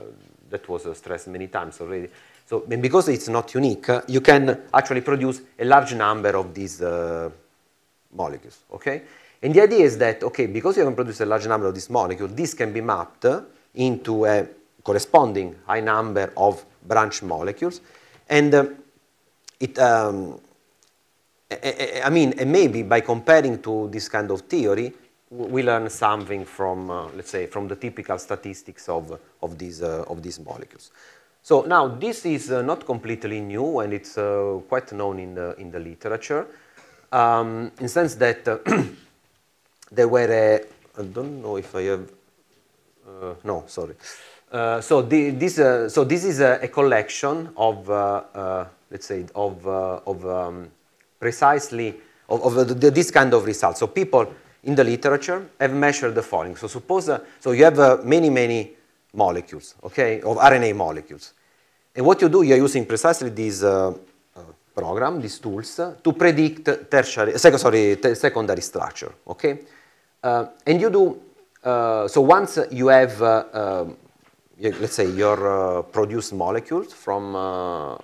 that was uh, stressed many times already. So, and because it's not unique, you can actually produce a large number of these uh, molecules, okay? And the idea is that, okay, because you can produce a large number of these molecules, this can be mapped uh, into a corresponding high number of branch molecules. And it, um, I, I mean, maybe by comparing to this kind of theory, we learn something from, uh, let's say, from the typical statistics of, of, these, uh, of these molecules. So now this is uh, not completely new and it's uh, quite known in the, in the literature um, in the sense that uh, there were, I I don't know if I have, uh, no, sorry. so, the, this, so this is a, a collection of, let's say, of, of um, precisely, of, of the, this kind of results. So people in the literature have measured the following. So suppose, uh, so you have uh, many, many molecules, okay, of RNA molecules. And what you do, you're using precisely these uh, uh, program, these tools, uh, to predict tertiary, sec sorry, secondary structure, okay? Uh, and you do, so once you have, um, let's say, your produced molecules from,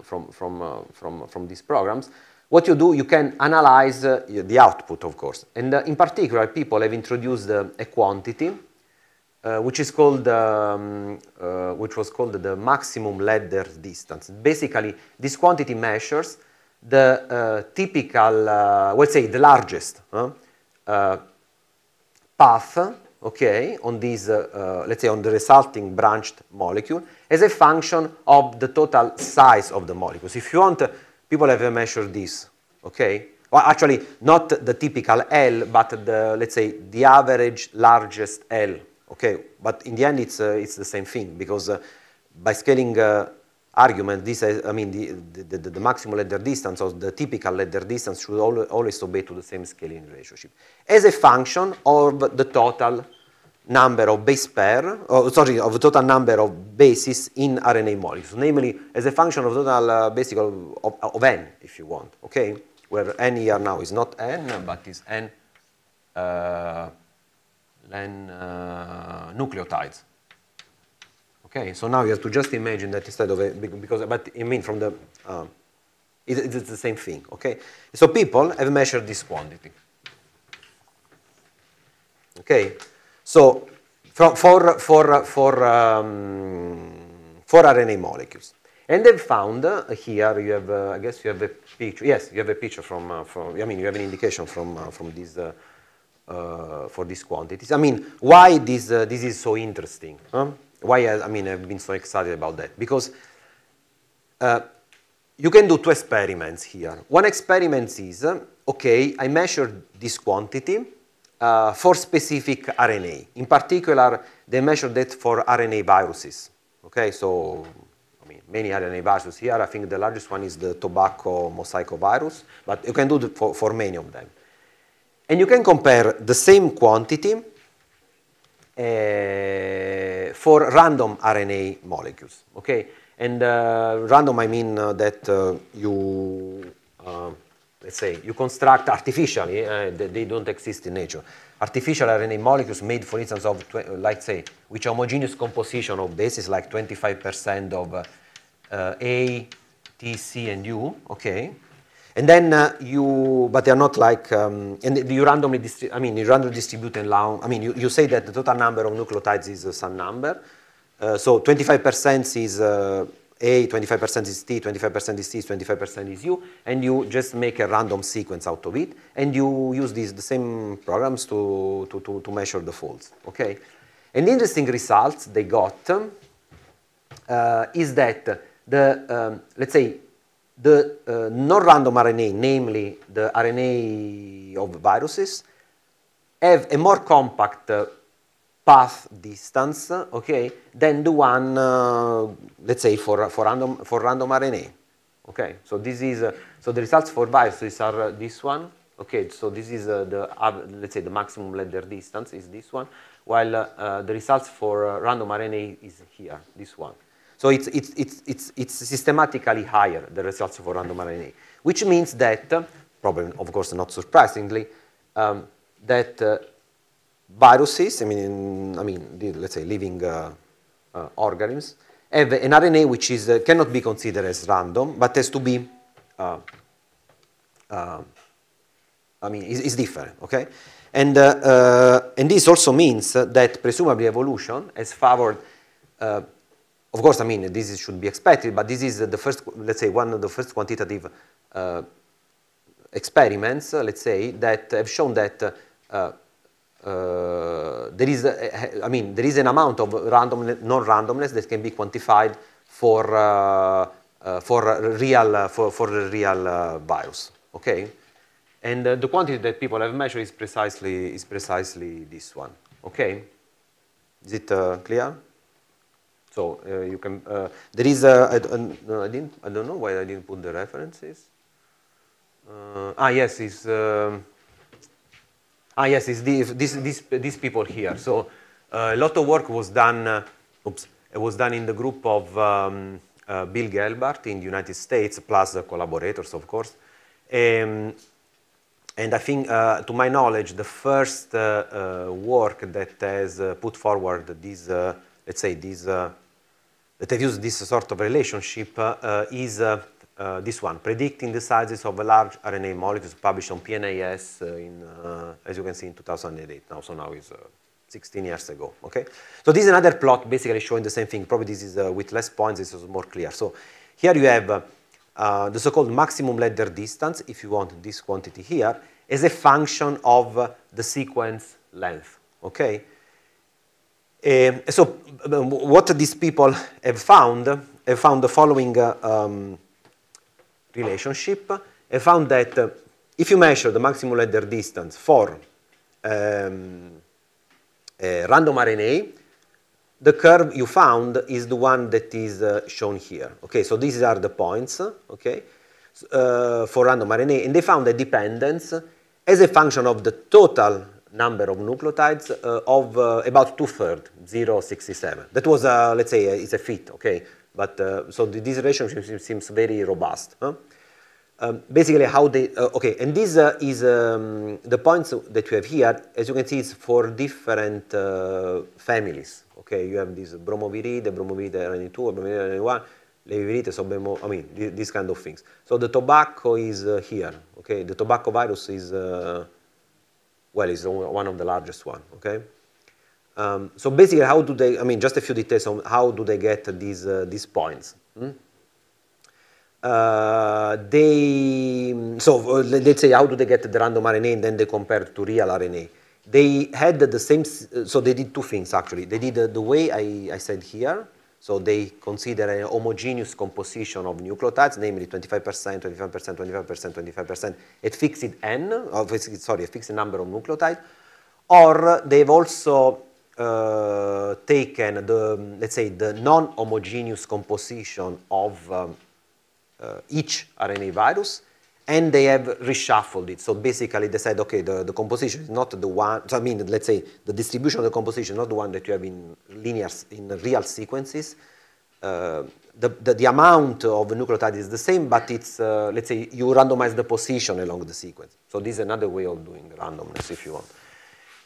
from, from, from, from these programs, what you do, you can analyze uh, the output, of course. And uh, in particular, people have introduced uh, a quantity uh, which is called, um, uh, which was called the maximum ladder distance. Basically, this quantity measures the uh, typical, uh, let's say, the largest path, okay, on this, let's say, on the resulting branched molecule as a function of the total size of the molecules. If you want People have measured this, okay? Well, actually, not the typical L, but the, let's say, the average largest L, okay? But in the end, it's, uh, it's the same thing, because uh, by scaling uh, argument, this, I mean, the, the, the, the, maximum ladder distance or the typical ladder distance should always obey to the same scaling relationship as a function of the total number of base pair, oh, sorry, of total number of bases in RNA molecules, namely as a function of total uh, basic of, of, of, n, if you want, okay? Where n here now is not n, but is n, uh, n uh, nucleotides. Okay, so now you have to just imagine that instead of a, because, but I mean from the, uh, it, it's the same thing, okay? So people have measured this quantity. Okay? So for, for, for, for, um, for RNA molecules. And they've found uh, here, you have, uh, I guess you have a picture, yes, you have a picture from, uh, from I mean, you have an indication from, uh, from these, uh, uh, for these quantities. I mean, why this, this is so interesting? Huh? Why, I, I mean, I've been so excited about that? Because you can do two experiments here. One experiment is, okay, I measured this quantity, uh, for specific RNA. In particular, they measured that for RNA viruses. Okay, so I mean, many RNA viruses here. I think the largest one is the tobacco mosaic virus, but you can do it for, for many of them. And you can compare the same quantity uh, for random RNA molecules, okay? And uh, random, I mean uh, that uh, you um, let's say, you construct artificially, uh, they don't exist in nature. Artificial RNA molecules made, for instance, of, like, say, which homogeneous composition of bases, like 25% of uh, A, T, C, and U, okay? And then eh, you, but they're not like, um, and you randomly, I mean, you randomly distribute and I mean, you, you say that the total number of nucleotides is some number. Uh, so 25% is uh, a, 25% is T, 25% is C, 25% is U, and you just make a random sequence out of it, and you use these the same programs to, to, to, to measure the folds, okay? An interesting result they got uh, is that the, um, let's say, the uh, non-random RNA, namely the RNA of viruses, have a more compact uh, path distance, okay, than the one, uh, let's say, for, for, random, for random RNA. Okay, so this is, uh, so the results for viruses are uh, this one. Okay, so this is uh, the, let's say, the maximum letter distance is this one, while uh, uh, the results for random RNA is here, this one. So it's, it's, it's, it's, it's systematically higher, the results for random RNA, which means that, probably, of course, not surprisingly, um, that viruses, I mean, I mean let's say living uh, uh, organisms, have an RNA which is, uh, cannot be considered as random, but has to be, I mean, is, is different, okay? And, and this also means that presumably evolution has favored of course, I mean, this is, should be expected, but this is the first, let's say, one of the first quantitative uh, experiments, uh, let's say, that have shown that uh, uh, there is, a, eh, eh, I mean, there is an amount of random, non-randomness that can be quantified for uh, uh, for real uh, for for real virus. Uh, okay, and the quantity that people have measured is precisely is precisely this one. Okay, is it clear? So you can there is a, I, no, I didn't I don't know why I didn't put the references. ah yes, is. Um, Ah, yes, it's these, these, these, people here. So a lot of work was done, uh, oops, it was done in the group of um, uh, Bill Gelbart in the United States, plus the collaborators, of course. Um, and I think, uh, to my knowledge, the first uh, uh, work that has uh, put forward this, let's say, this, that has used this sort of relationship is uh, this one, predicting the sizes of large RNA molecules published on PNAS uh, in, uh, as you can see, in 2008 now, so now is uh, 16 years ago, okay? So this is another plot basically showing the same thing, probably this is uh, with less points, this is more clear. So here you have uh, the so-called maximum ladder distance, if you want this quantity here, as a function of the sequence length, okay? Um, so um, what these people have found, have found the following um, relationship and found that uh, if you measure the maximum ladder distance for um, random RNA, the curve you found is the one that is uh, shown here. Okay, so these are the points, okay, uh, for random RNA, and they found a dependence as a function of the total number of nucleotides uh, of uh, about two-thirds, 0.67. That was, uh, let's say, uh, it's a fit, okay, but uh, so the, this relationship seems, seems very robust. Huh? Um, basically, how they uh, okay, and this uh, is um, the points that you have here. As you can see, it's for different uh, families. Okay, you have this bromoviride, bromoviride RNA2, bromoviride RNA1, So sobemo. I mean, th these kind of things. So the tobacco is uh, here. Okay, the tobacco virus is uh, well, is one of the largest one. Okay. Um, so basically, how do they, I mean, just a few details on how do they get these, uh, these points. Hmm? Uh, they, so uh, let's say, how do they get the random RNA and then they compare to real RNA? They had the same, uh, so they did two things actually. They did uh, the way I, I said here, so they consider a homogeneous composition of nucleotides, namely 25%, 25%, 25%, 25%, at fixed n, or, sorry, a fixed number of nucleotides, or uh, they've also uh, taken the, let's say, the non-homogeneous composition of um, uh, each RNA virus, and they have reshuffled it. So basically they said, okay, the, the composition is not the one, so I mean, let's say the distribution of the composition, not the one that you have in linear, in real sequences. Uh, the, the, the, amount of nucleotide is the same, but it's, uh, let's say, you randomize the position along the sequence. So this is another way of doing randomness, if you want.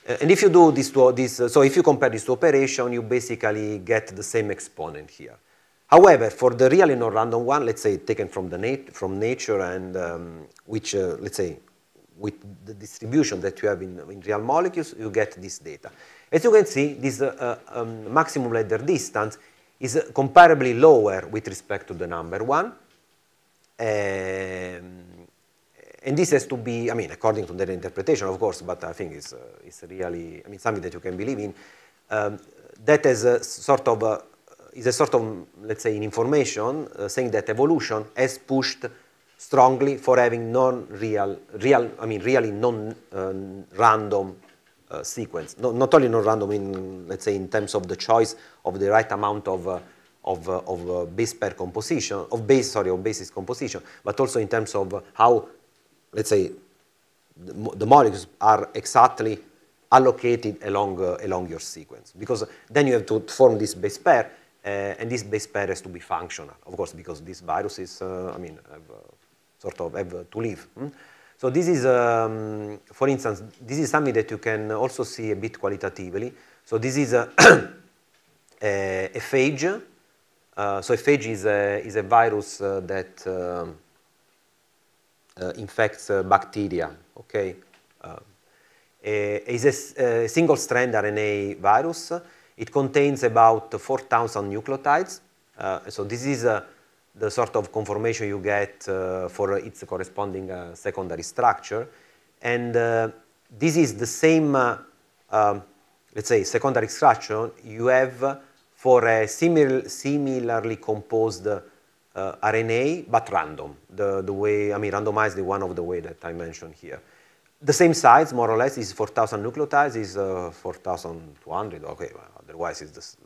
Uh, and if you do this to this, uh, so if you compare this to operation, you basically get the same exponent here. However, for the really non-random one, let's say taken from, the nat from nature and um, which, uh, let's say, with the distribution that you have in, in real molecules, you get this data. As you can see, this uh, uh um, maximum ladder distance is comparably lower with respect to the number one. Um, and this has to be, I mean, according to their interpretation, of course, but I think it's, uh, it's really, I mean, something that you can believe in. Um, that is a sort of, a, is a sort of, let's say, an information uh, saying that evolution has pushed strongly for having non-real, real, I mean, really non-random uh, uh, sequence. No, not only non-random in, let's say, in terms of the choice of the right amount of uh, of, uh, of uh, base pair composition, of base, sorry, of basis composition, but also in terms of how let's say, the, the molecules are exactly allocated along, uh, along your sequence. Because then you have to form this base pair, uh, and this base pair has to be functional, of course, because this virus is, uh, I mean, have, uh, sort of have uh, to live. Hmm? So this is, um, for instance, this is something that you can also see a bit qualitatively. So this is a, a, a phage. Uh, so a phage is a, is a virus that um, uh, infects uh, bacteria, okay? it uh, eh, is a, eh, a single-strand RNA virus. It contains about 4,000 nucleotides. so this is the sort of conformation you get for its corresponding secondary structure. And this is the same, um, let's say, secondary structure you have for a simil similarly composed uh, RNA, but random, the, the way, I mean, randomized the one of the way that I mentioned here. The same size, more or less, is 4,000 nucleotides, is uh, 4,200, okay, well, otherwise it's this,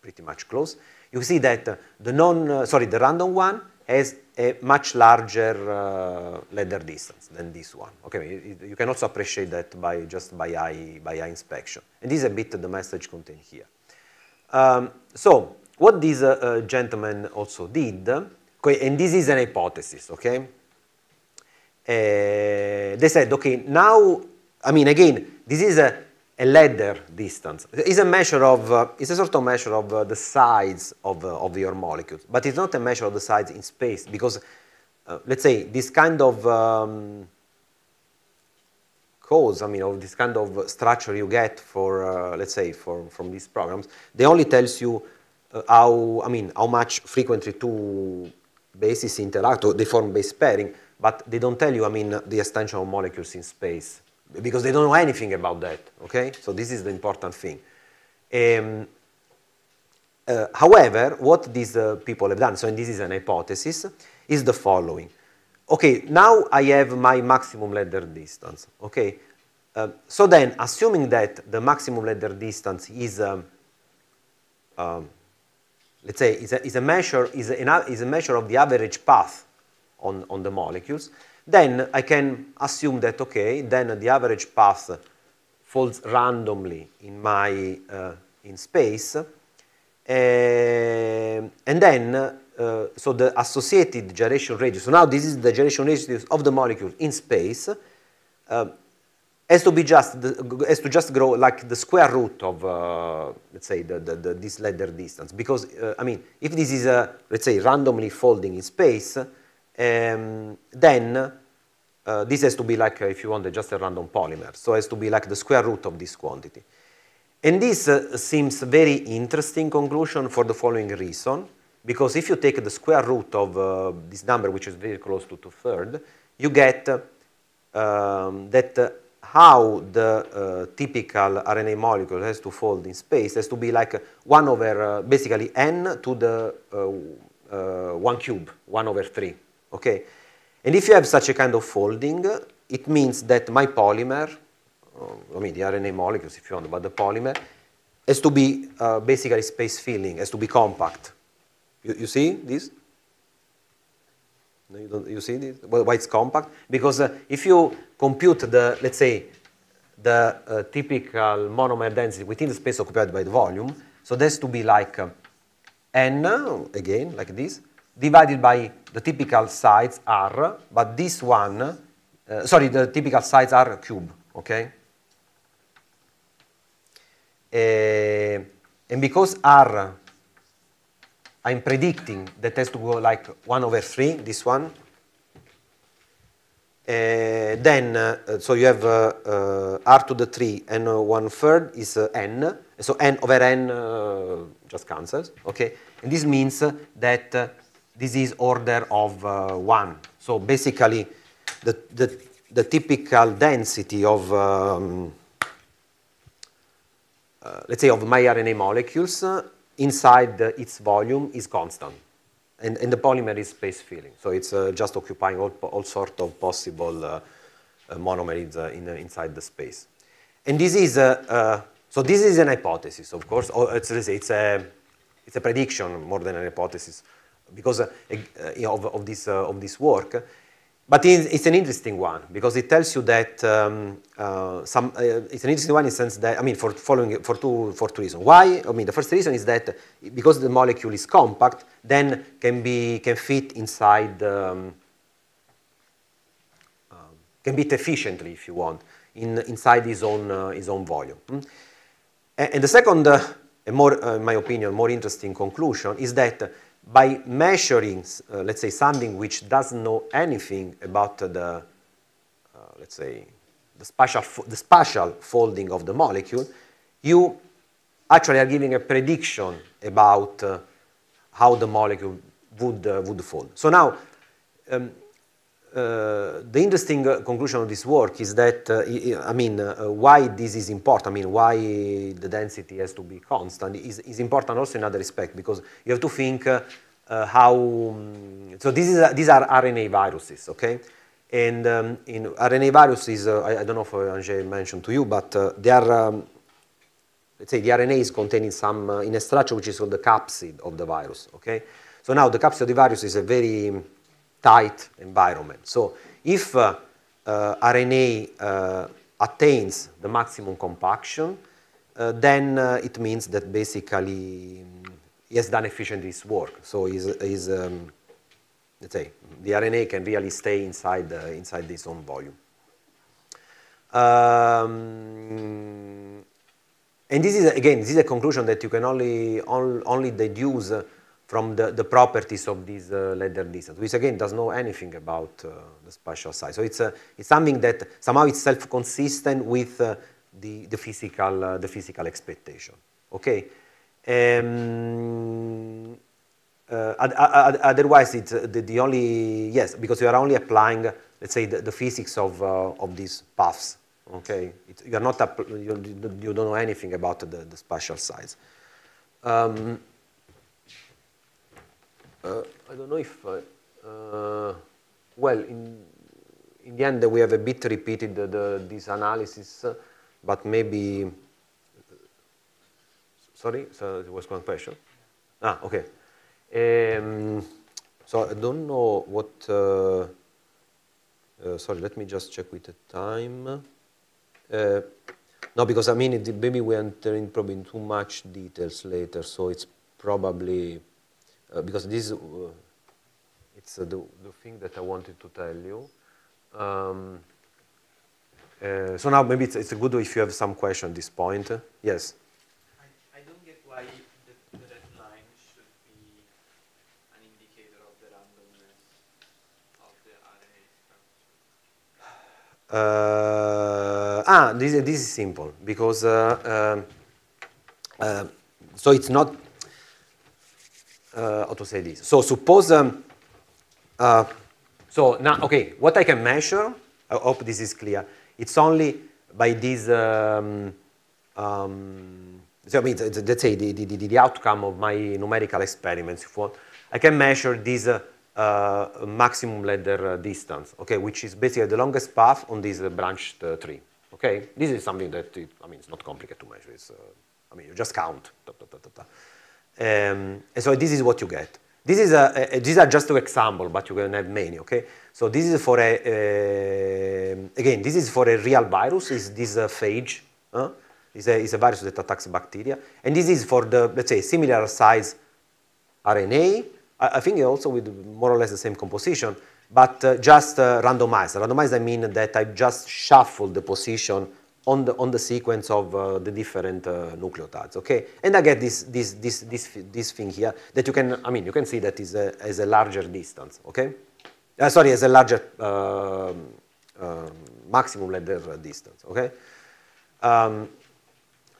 pretty much close. You see that uh, the non, uh, sorry, the random one has a much larger uh, letter distance than this one. Okay, you, can also appreciate that by just by eye, by eye inspection. And this is a bit the message contained here. Um, so what these uh, uh, gentlemen also did, and this is an hypothesis, okay? Eh, they said, okay, now, I mean, again, this is a, a ladder distance. It's a measure of, uh, it's a sort of measure of uh, the size of, of your molecules, but it's not a measure of the size in space because, let's say, this kind of um, I mean, of this kind of structure you get for, uh, let's say, for, from these programs, they only tells you how, I mean, how much frequently two bases interact or they form base pairing, but they don't tell you, I mean, the extension of molecules in space because they don't know anything about that, okay? So this is the important thing. Um, uh, however, what these uh, people have done, so this is an hypothesis, is the following. Okay, now I have my maximum ladder distance, okay? Uh, so then, assuming that the maximum ladder distance is um, um, let's say, is a, is a, measure, is a, is a measure of the average path on, on the molecules, then I can assume that, okay, then the average path falls randomly in my, uh, in space, uh, and then, uh, so the associated gyration radius, so now this is the gyration radius of the molecule in space, uh, has to be just the, has to just grow like the square root of uh, let's say the, the, the, this ladder distance because uh, I mean if this is a let's say randomly folding in space um, then uh, this has to be like uh, if you want just a random polymer so it has to be like the square root of this quantity and this uh, seems very interesting conclusion for the following reason because if you take the square root of uh, this number which is very close to two third you get um, that how the uh, typical RNA molecule has to fold in space has to be like 1 over uh, basically n to the uh, uh, 1 cube, 1 over 3. Okay? And if you have such a kind of folding, it means that my polymer, uh, I mean the RNA molecules if you want, but the polymer, has to be basically space filling, has to be compact. You, you see this? No, you don't. You see it? why it's compact? Because uh, if you compute the, let's say, the uh, typical monomer density within the space occupied by the volume, so this to be like uh, n again, like this, divided by the typical size r, but this one, uh, sorry, the typical size r cube. Okay. Uh, and because r I'm predicting the test will go like 1 over 3, this one. Uh, then, uh, so you have uh, uh r to the 3 and uh, 1 third is uh, n. So n over n just cancels, okay? And this means that this is order of 1. So basically, the, the, the typical density of, um, let's say, of my RNA molecules inside the, its volume is constant. And, and the polymer is space filling. So it's uh, just occupying all, all sort of possible uh, uh, uh in inside the space. And this is, a, so this is an hypothesis, of course. Or it's, uh, it's, a, it's a prediction more than an hypothesis because uh, of, of, this, of this work. But it's an interesting one because it tells you that um, uh, some. Uh, it's an interesting one in the sense that I mean, for following for two for two reasons. Why? I mean, the first reason is that because the molecule is compact, then can be can fit inside. Um, uh, can be efficiently, if you want, in inside his own uh, his own volume. Mm? And, and, the second, uh, more, uh, in my opinion, more interesting conclusion is that by measuring, uh, let's say, something which doesn't know anything about the, uh, let's say, the spatial, the spatial folding of the molecule, you actually are giving a prediction about uh, how the molecule would, uh, would fold. So now, um, uh, the interesting uh, conclusion of this work is that, uh, I mean, uh, why this is important, I mean, why the density has to be constant is, is important also in other respect because you have to think how, um, so this is, these are RNA viruses, okay? And um, in RNA viruses, I, I, don't know if Angel mentioned to you, but they are, um, let's say the RNA is contained in some, in a structure which is called the capsid of the virus, okay? So now the capsid of the virus is a very, tight environment. So if uh, uh, RNA uh, attains the maximum compaction, uh, then uh, it means that basically he has done efficiently his work. So he's, he's um, let's say, the RNA can really stay inside, inside its own volume. Um, and this is, again, this is a conclusion that you can only, only deduce from the, the properties of this uh, ladder distance, which again does know anything about uh, the spatial size. So it's, uh, it's something that somehow it's self-consistent with uh, the, the, physical, uh, the physical expectation. Okay? Um, uh, otherwise, it's uh, the, the, only, yes, because you are only applying, let's say, the, the physics of, of these paths. Okay, you are not you, you don't know anything about the, the spatial size. Um, uh, I don't know if, uh, uh, well, in, in the end we have a bit repeated the, the, this analysis, uh, but maybe, uh, sorry, so it was one question? Ah, okay. Um, so I don't know what, uh, uh, sorry, let me just check with the time. Uh, no, because I mean, it, maybe we enter in probably in too much details later, so it's probably uh, because this uh, it's uh, the, the thing that I wanted to tell you. Um, uh, so now maybe it's, it's good if you have some question at this point. Uh, yes? I, I, don't get why the, the, red line should be an indicator of the randomness of the RNA structure. Uh, ah, this, this is simple because um, so it's not uh, how to say this. So suppose, um, uh, so now, okay, what I can measure, I hope this is clear, it's only by this, um, um, so I mean, let's say the, the, the, outcome of my numerical experiments. I can measure this uh, uh maximum ladder uh, distance, okay, which is basically the longest path on this uh, branched tree. Okay, this is something that, it, I mean, it's not complicated to measure. It's, I mean, you just count. Da, da, da, um, ehm, and so this is what you get. This is a, a, eh, these are just an example, but you can have many, okay? So this is for a, uh, again, this is for a real virus, is this eh, a phage, huh? It's a, it's a virus that attacks bacteria. And this is for the, let's say, similar size RNA, I, I think also with more or less the same composition, but uh, just uh, randomized. Randomized, I mean that I just shuffle the position on the, on the sequence of uh, the different uh, nucleotides, okay? And I get this, this, this, this, this thing here that you can, I mean, you can see that is a, as a larger distance, okay? Uh, sorry, as a larger um, um, maximum ladder distance, okay? Um,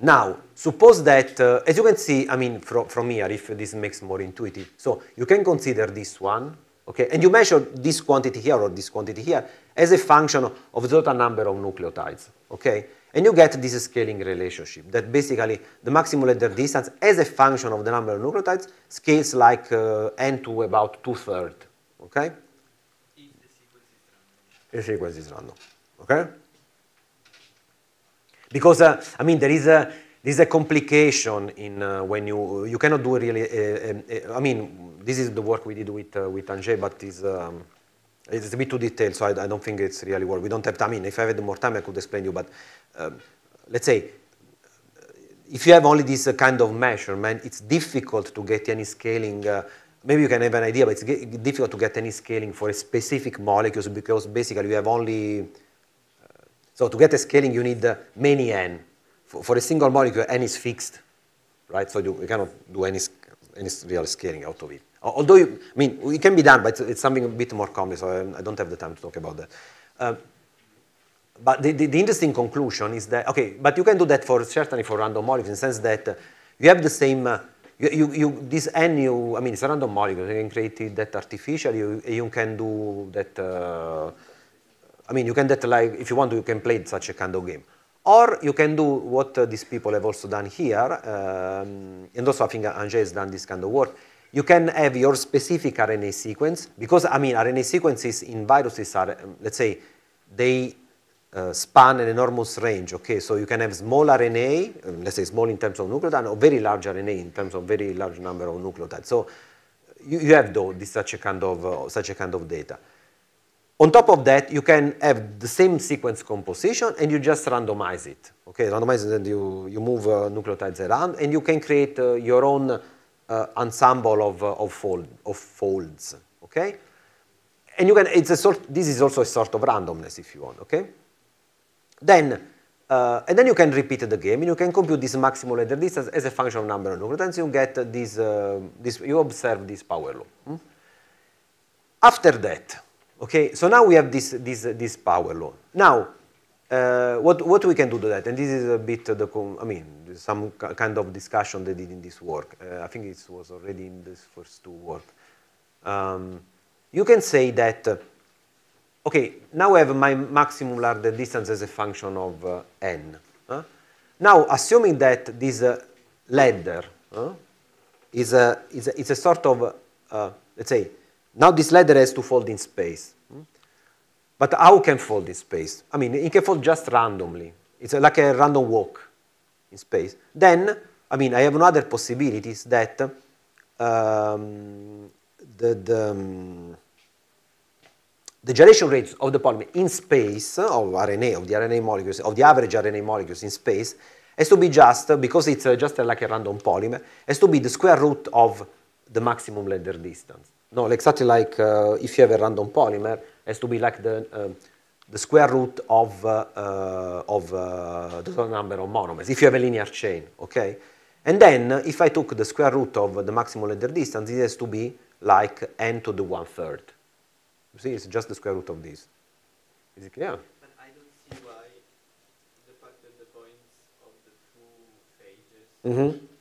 now, suppose that, uh, as you can see, I mean, from, from here, if this makes more intuitive, so you can consider this one, okay? And you measure this quantity here or this quantity here, as a function of the total number of nucleotides, okay? And you get this scaling relationship that basically the maximum letter distance as a function of the number of nucleotides scales like uh, n to about two-thirds, okay? If the sequence is random. The sequence is random, okay? Because, uh, I mean, there is a, there is a complication in uh, when you you cannot do really. Uh, um, uh, I mean, this is the work we did with uh, with Angé, but is um, it's a bit too detailed, so I, I don't think it's really worth. We don't have time. I mean, if I had more time, I could explain you. But um, let's say, uh, if you have only this uh, kind of measurement, it's difficult to get any scaling. Uh, maybe you can have an idea, but it's difficult to get any scaling for a specific molecule because basically you have only. Uh, so to get a scaling, you need uh, many n. For, for, a single molecule, n is fixed, right? So you, you cannot do any any real scaling out of it. Although, you, I mean, it can be done, but it's, it's something a bit more complex, so I, I, don't have the time to talk about that. Uh, but the, the, the, interesting conclusion is that, okay, but you can do that for certainly for random molecules in the sense that uh, you have the same, uh, you, you, you, this N, you, I mean, it's a random molecule, you can create that artificially, you, you can do that, uh, I mean, you can that like, if you want to, you can play such a kind of game. Or you can do what uh, these people have also done here, um, and also I think Angé has done this kind of work, you can have your specific RNA sequence, because, I mean, RNA sequences in viruses are, let's say, they uh, span an enormous range, okay? So you can have small RNA, um, let's say small in terms of nucleotide, or very large RNA in terms of very large number of nucleotides. So you, you have, though, this, such, a kind of, uh, such a kind of data. On top of that, you can have the same sequence composition and you just randomize it. Okay, randomize it and you, you move uh, nucleotides around and you can create uh, your own uh, ensemble of, uh, of, fold, of folds, okay? And you can, it's a sort, this is also a sort of randomness if you want, okay? Then, uh, and then you can repeat the game and you can compute this maximal ladder distance as a function of number of nucleotides. You get this, uh, this, you observe this power law. Hmm? After that, okay, so now we have this, this, this power law. Now, uh, what, what we can do to that? And this is a bit the, I mean, some kind of discussion they did in this work. Uh, I think it was already in this first two work. Um, you can say that, uh, okay, now I have my maximum Lardner distance as a function of uh, n. Uh. Now, assuming that this ladder is, a, is, a, is a sort of, let's say, now this ladder has to fold in space. But how can fold this space? I mean, it can fold just randomly. It's like a random walk in space. Then, I mean, I have another possibilities that um, the, the, um, the gyration rates of the polymer in space, of RNA, of the RNA molecules, of the average RNA molecules in space, has to be just, because it's uh, just uh, like a random polymer, has to be the square root of the maximum letter distance. No, exactly like uh, if you have a random polymer, has to be like the, um, the square root of, uh, uh, of uh, the total number of monomers, if you have a linear chain, okay? And then uh, if I took the square root of the maximum ladder distance, it has to be like n to the one-third. You see, it's just the square root of this. Is it clear? But I don't see why the fact that the points of the two phases mm -hmm.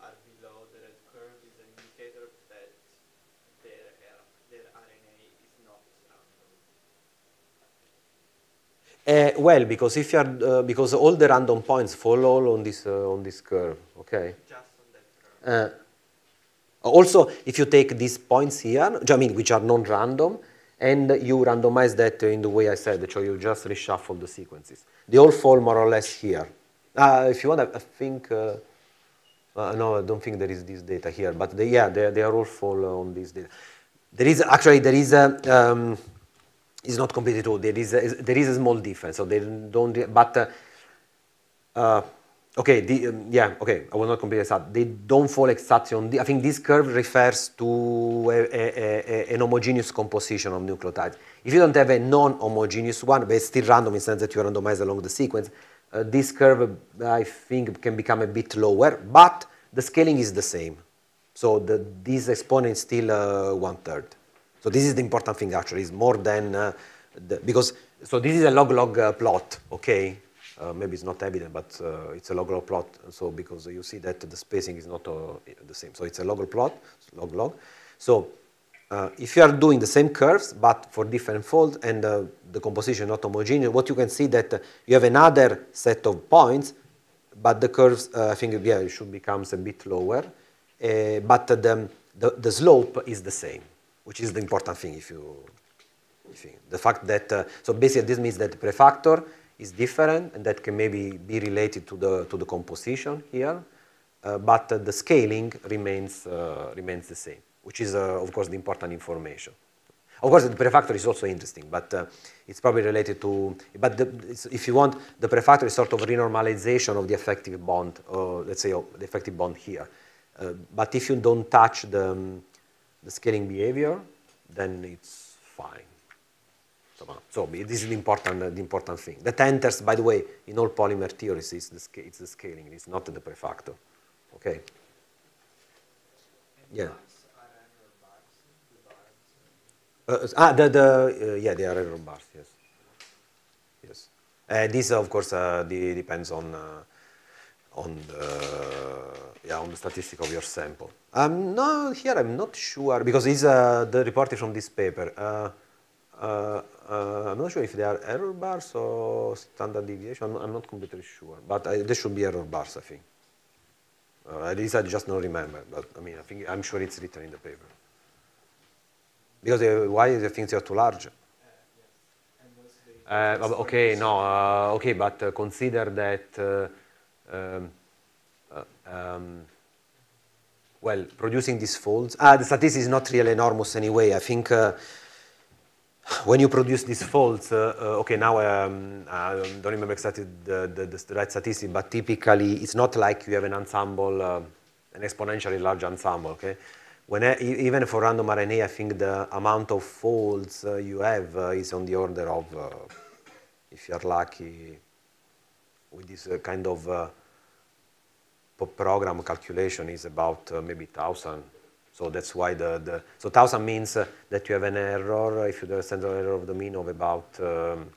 Uh, well, because if you are, uh, because all the random points fall all on this uh, on this curve, okay? Just uh, on that curve. also, if you take these points here, I mean, which are non-random, and you randomize that in the way I said, so you just reshuffle the sequences. They all fall more or less here. Uh, if you want, I, think, uh, no, I don't think there is this data here, but they, yeah, they, they are all fall on this data. There is, actually, there is a, um, is not complete at all. There is a, there is a small difference. So they don't, but uh, uh okay, the, um, yeah, okay. I will not complete that. They don't fall exactly on. The, I think this curve refers to a, a, a, an homogeneous composition of nucleotides. If you don't have a non-homogeneous one, but it's still random in the sense that you randomize along the sequence, uh, this curve uh, I think can become a bit lower, but the scaling is the same. So the, this exponent is still uh, one third. So this is the important thing, actually. It's more than uh, the, because so this is a log-log uh, plot, okay? Uh, maybe it's not evident, but uh, it's a log-log plot. So because you see that the spacing is not uh, the same, so it's a log-log plot, log-log. So uh, if you are doing the same curves but for different folds and the composition not homogeneous, what you can see that you have another set of points, but the curves, I think, yeah, it should becomes a bit lower, but the, the the slope is the same which is the important thing if you, if you the fact that, uh, so basically this means that the prefactor is different and that can maybe be related to the, to the composition here, uh, but uh, the scaling remains, uh, remains the same, which is uh, of course the important information. Of course, the prefactor is also interesting, but uh, it's probably related to, but the, if you want, the prefactor is sort of renormalization of the effective bond, uh, let's say the effective bond here. Uh, but if you don't touch the, um, the scaling behavior, then it's fine. So, so this is the important, uh, the important thing. That enters, by the way, in all polymer theories, it's the, it's the scaling, it's not the prefactor. Okay? Yeah. Uh, uh, ah, the, the uh, yeah, they are error bars, yes. Yes. Uh, this, of course, uh, depends on uh, on the, uh, yeah, on the statistic of your sample. Um, no, here I'm not sure because it's uh, the report is from this paper. Uh, uh, uh, I'm not sure if they are error bars or standard deviation. I'm, I'm not completely sure, but I, there should be error bars, I think. Uh, at least I just don't remember, but I mean, I think I'm sure it's written in the paper. Because uh, why the things are too large? okay, no, okay, but consider that um, uh, um, well, producing these folds. Ah, the statistics is not really enormous anyway. I think uh, when you produce these folds, uh, uh okay, now um, I don't remember exactly the, the, the, right statistic, but typically it's not like you have an ensemble, uh, an exponentially large ensemble, okay? When I, even for random RNA, I think the amount of folds uh, you have is on the order of, if you're lucky, with this kind of per program calculation is about uh, maybe 1,000. So that's why the, the so 1,000 means uh, that you have an error, if you have a central error of the mean of about, um,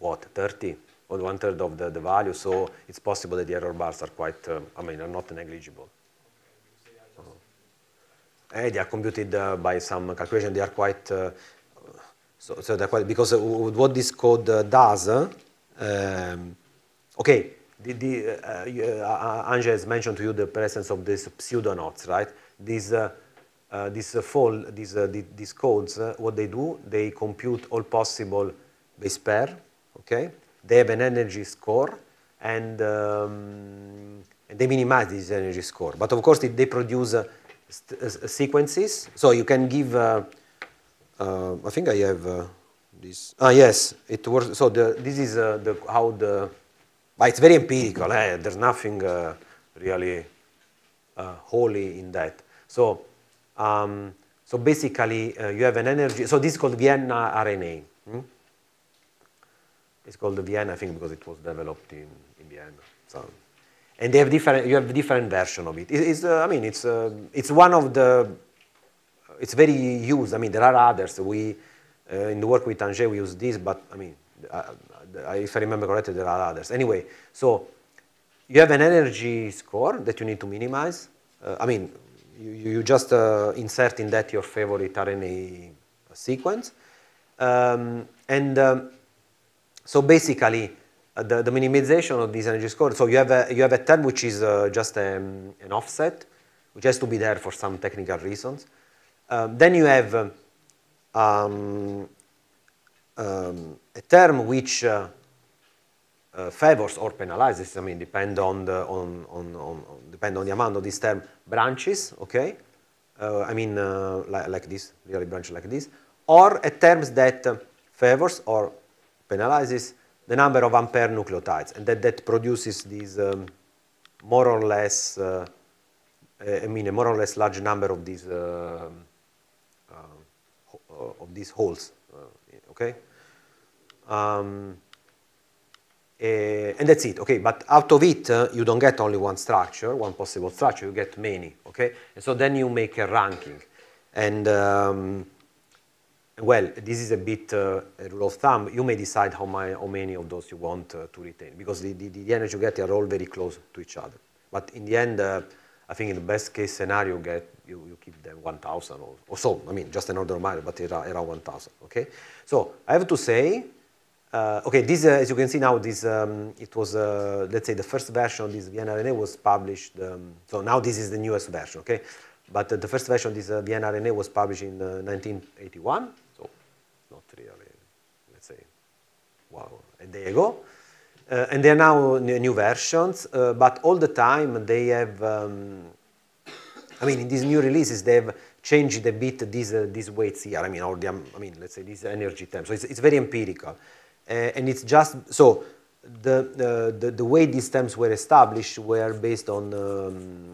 what, 30 or one third of the, the value. So it's possible that the error bars are quite, um, I mean, are not negligible. Uh, they are computed uh, by some calculation. They are quite, uh, so, so they're quite, because uh, what this code uh, does, uh, um, okay, the, the uh, uh, uh, uh Anja has mentioned to you the presence of these pseudonauts, right? These, uh, uh, these uh, fall, these, the, these codes, what they do, they compute all possible base pair, okay? They have an energy score, and, um, and they minimize this energy score. But of course, they, they produce sequences, so you can give, I think I have this, ah yes, it works, so the, this is the, how the, but it's very empirical. Eh? There's nothing uh, really uh, holy in that. So, um, so basically, uh, you have an energy. So this is called Vienna RNA. Hmm? It's called the Vienna, I think, because it was developed in, in Vienna. So, and they have different. You have different version of it. it it's, uh, I mean, it's uh, it's one of the. It's very used. I mean, there are others. We uh, in the work with Tangier we use this, but I mean, if I remember correctly, there are others. Anyway, so you have an energy score that you need to minimize. Uh, I mean, you, you just uh, insert in that your favorite RNA sequence. Um, and um, so basically, uh, the, the, minimization of this energy score, so you have a, you have a term which is uh, just a, um, an offset, which has to be there for some technical reasons. Um, then you have um, um, a term which uh, uh, favors or penalizes, I mean, depend on the, on, on, on, depend on the amount of this term, branches, okay? Uh, I mean, uh, like, like, this, really branch like this, or a terms that uh, favors or penalizes the number of ampere nucleotides, and that, that produces these um, more or less, uh, I mean, a more or less large number of these, um, of these holes, okay? Um, uh, and that's it, okay? But out of it, uh, you don't get only one structure, one possible structure, you get many, okay? And so then you make a ranking. And um, well, this is a bit uh, a rule of thumb. You may decide how, my, how many of those you want uh, to retain because the, the, the, energy you get are all very close to each other. But in the end, uh, I think in the best case scenario, you, get, you, you keep them 1,000 or, or, so. I mean, just an order of magnitude, but around 1,000, okay? So I have to say uh, okay, this, uh, as you can see now, this, um, it was, uh, let's say, the first version of this VNRNA was published. Um, so now this is the newest version, okay? But uh, the first version of this uh, VNRNA was published in 1981, uh, so not really, let's say, wow, a day ago. and there are now new versions, but all the time they have, um, I mean, in these new releases, they have changed a bit these, these weights here. I mean, or the, I mean, let's say, these energy terms. So it's, it's very empirical. Uh, and it's just so the, uh, the, the way these stamps were established were based on um,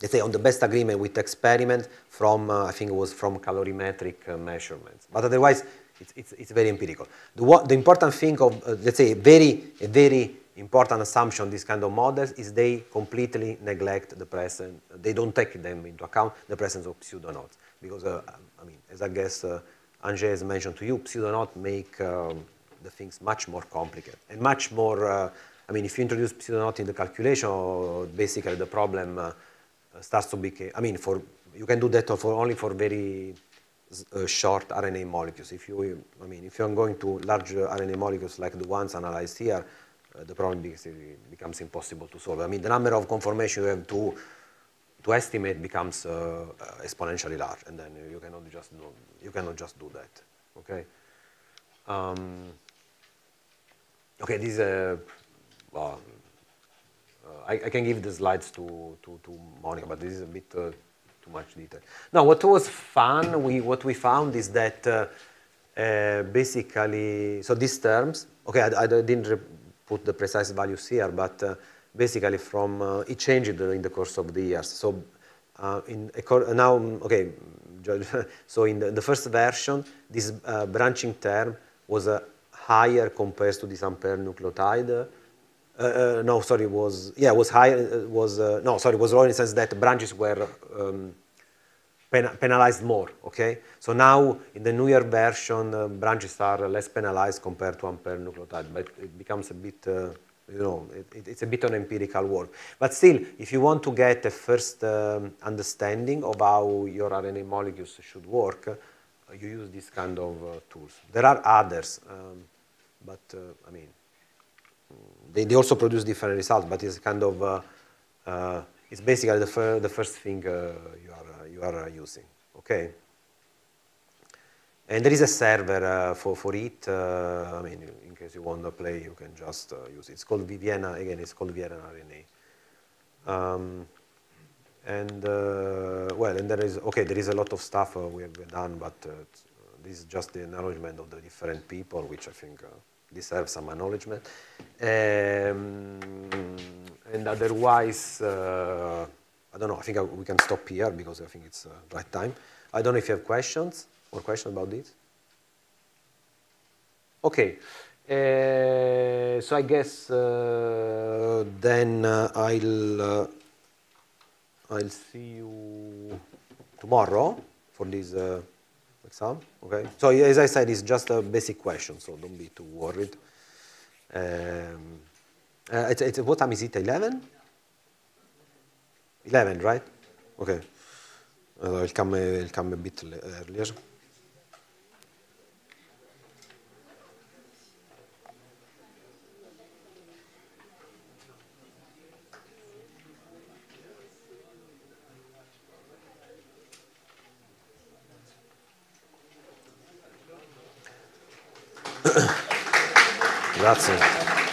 let's say on the best agreement with experiment from uh, I think it was from calorimetric measurements, but otherwise it's, it's, it's very empirical. The, what, the important thing of let's say very a very important assumption these kind of models is they completely neglect the presence, they don't take them into account, the presence of pseudonodes. Because, uh, I mean, as I guess uh, Andrzej has mentioned to you, pseudonaut make um, the things much more complicated and much more, uh, I mean, if you introduce pseudonaut in the calculation, uh, basically the problem uh, starts to become, I mean, for you can do that for only for very uh, short RNA molecules. If you, I mean, if you're going to large uh, RNA molecules like the ones analyzed here, uh, the problem becomes impossible to solve. I mean, the number of conformations you have to, to estimate becomes exponentially large, and then you cannot just do you cannot just do that, okay? Um, okay, this is uh, well, uh, I, I, can give the slides to, to, to Monica, but this is a bit uh, too much detail. Now, what was fun, we, what we found is that uh, uh basically, so these terms, okay, I, I didn't put the precise values here, but uh, basically from, it changed in the course of the years. So uh, in uh, now, mm, okay, so in the, the first version, this uh, branching term was uh, higher compared to this ampere nucleotide. Uh, no, sorry, was yeah, was higher. Was no, sorry, was lower in the sense that branches were um, pen penalized more. Okay, so now in the newer version, branches are less penalized compared to ampere nucleotide, but it becomes a bit you know, it, it's a bit an empirical work. But still, if you want to get a first um, understanding of how your RNA molecules should work, uh, you use these kind of uh, tools. There are others, um, but uh, I mean, mm, they, they also produce different results, but it's kind of, uh, uh, it's basically the, fir the first thing uh, you, are, you are using, okay? And there is a server uh, for, for it. Uh, I mean, in case you want to play, you can just uh, use it. It's called Vienna, again, it's called Viviana. RNA. Um, and, uh, well, and there is, okay, there is a lot of stuff uh, we have done, but uh, this is just the acknowledgement of the different people, which I think deserves some acknowledgement. Um, and otherwise, I don't know, I think I, we can stop here because I think it's the right time. I don't know if you have questions. More questions about this? Okay. Uh, so I guess uh, then uh, I'll I'll see you tomorrow for this exam. Okay. So as I said, it's just a basic question, so don't be too worried. Um, it's, it's, what time is it? Eleven. Eleven, right? Okay. I'll come. I'll come a bit earlier. Grazie.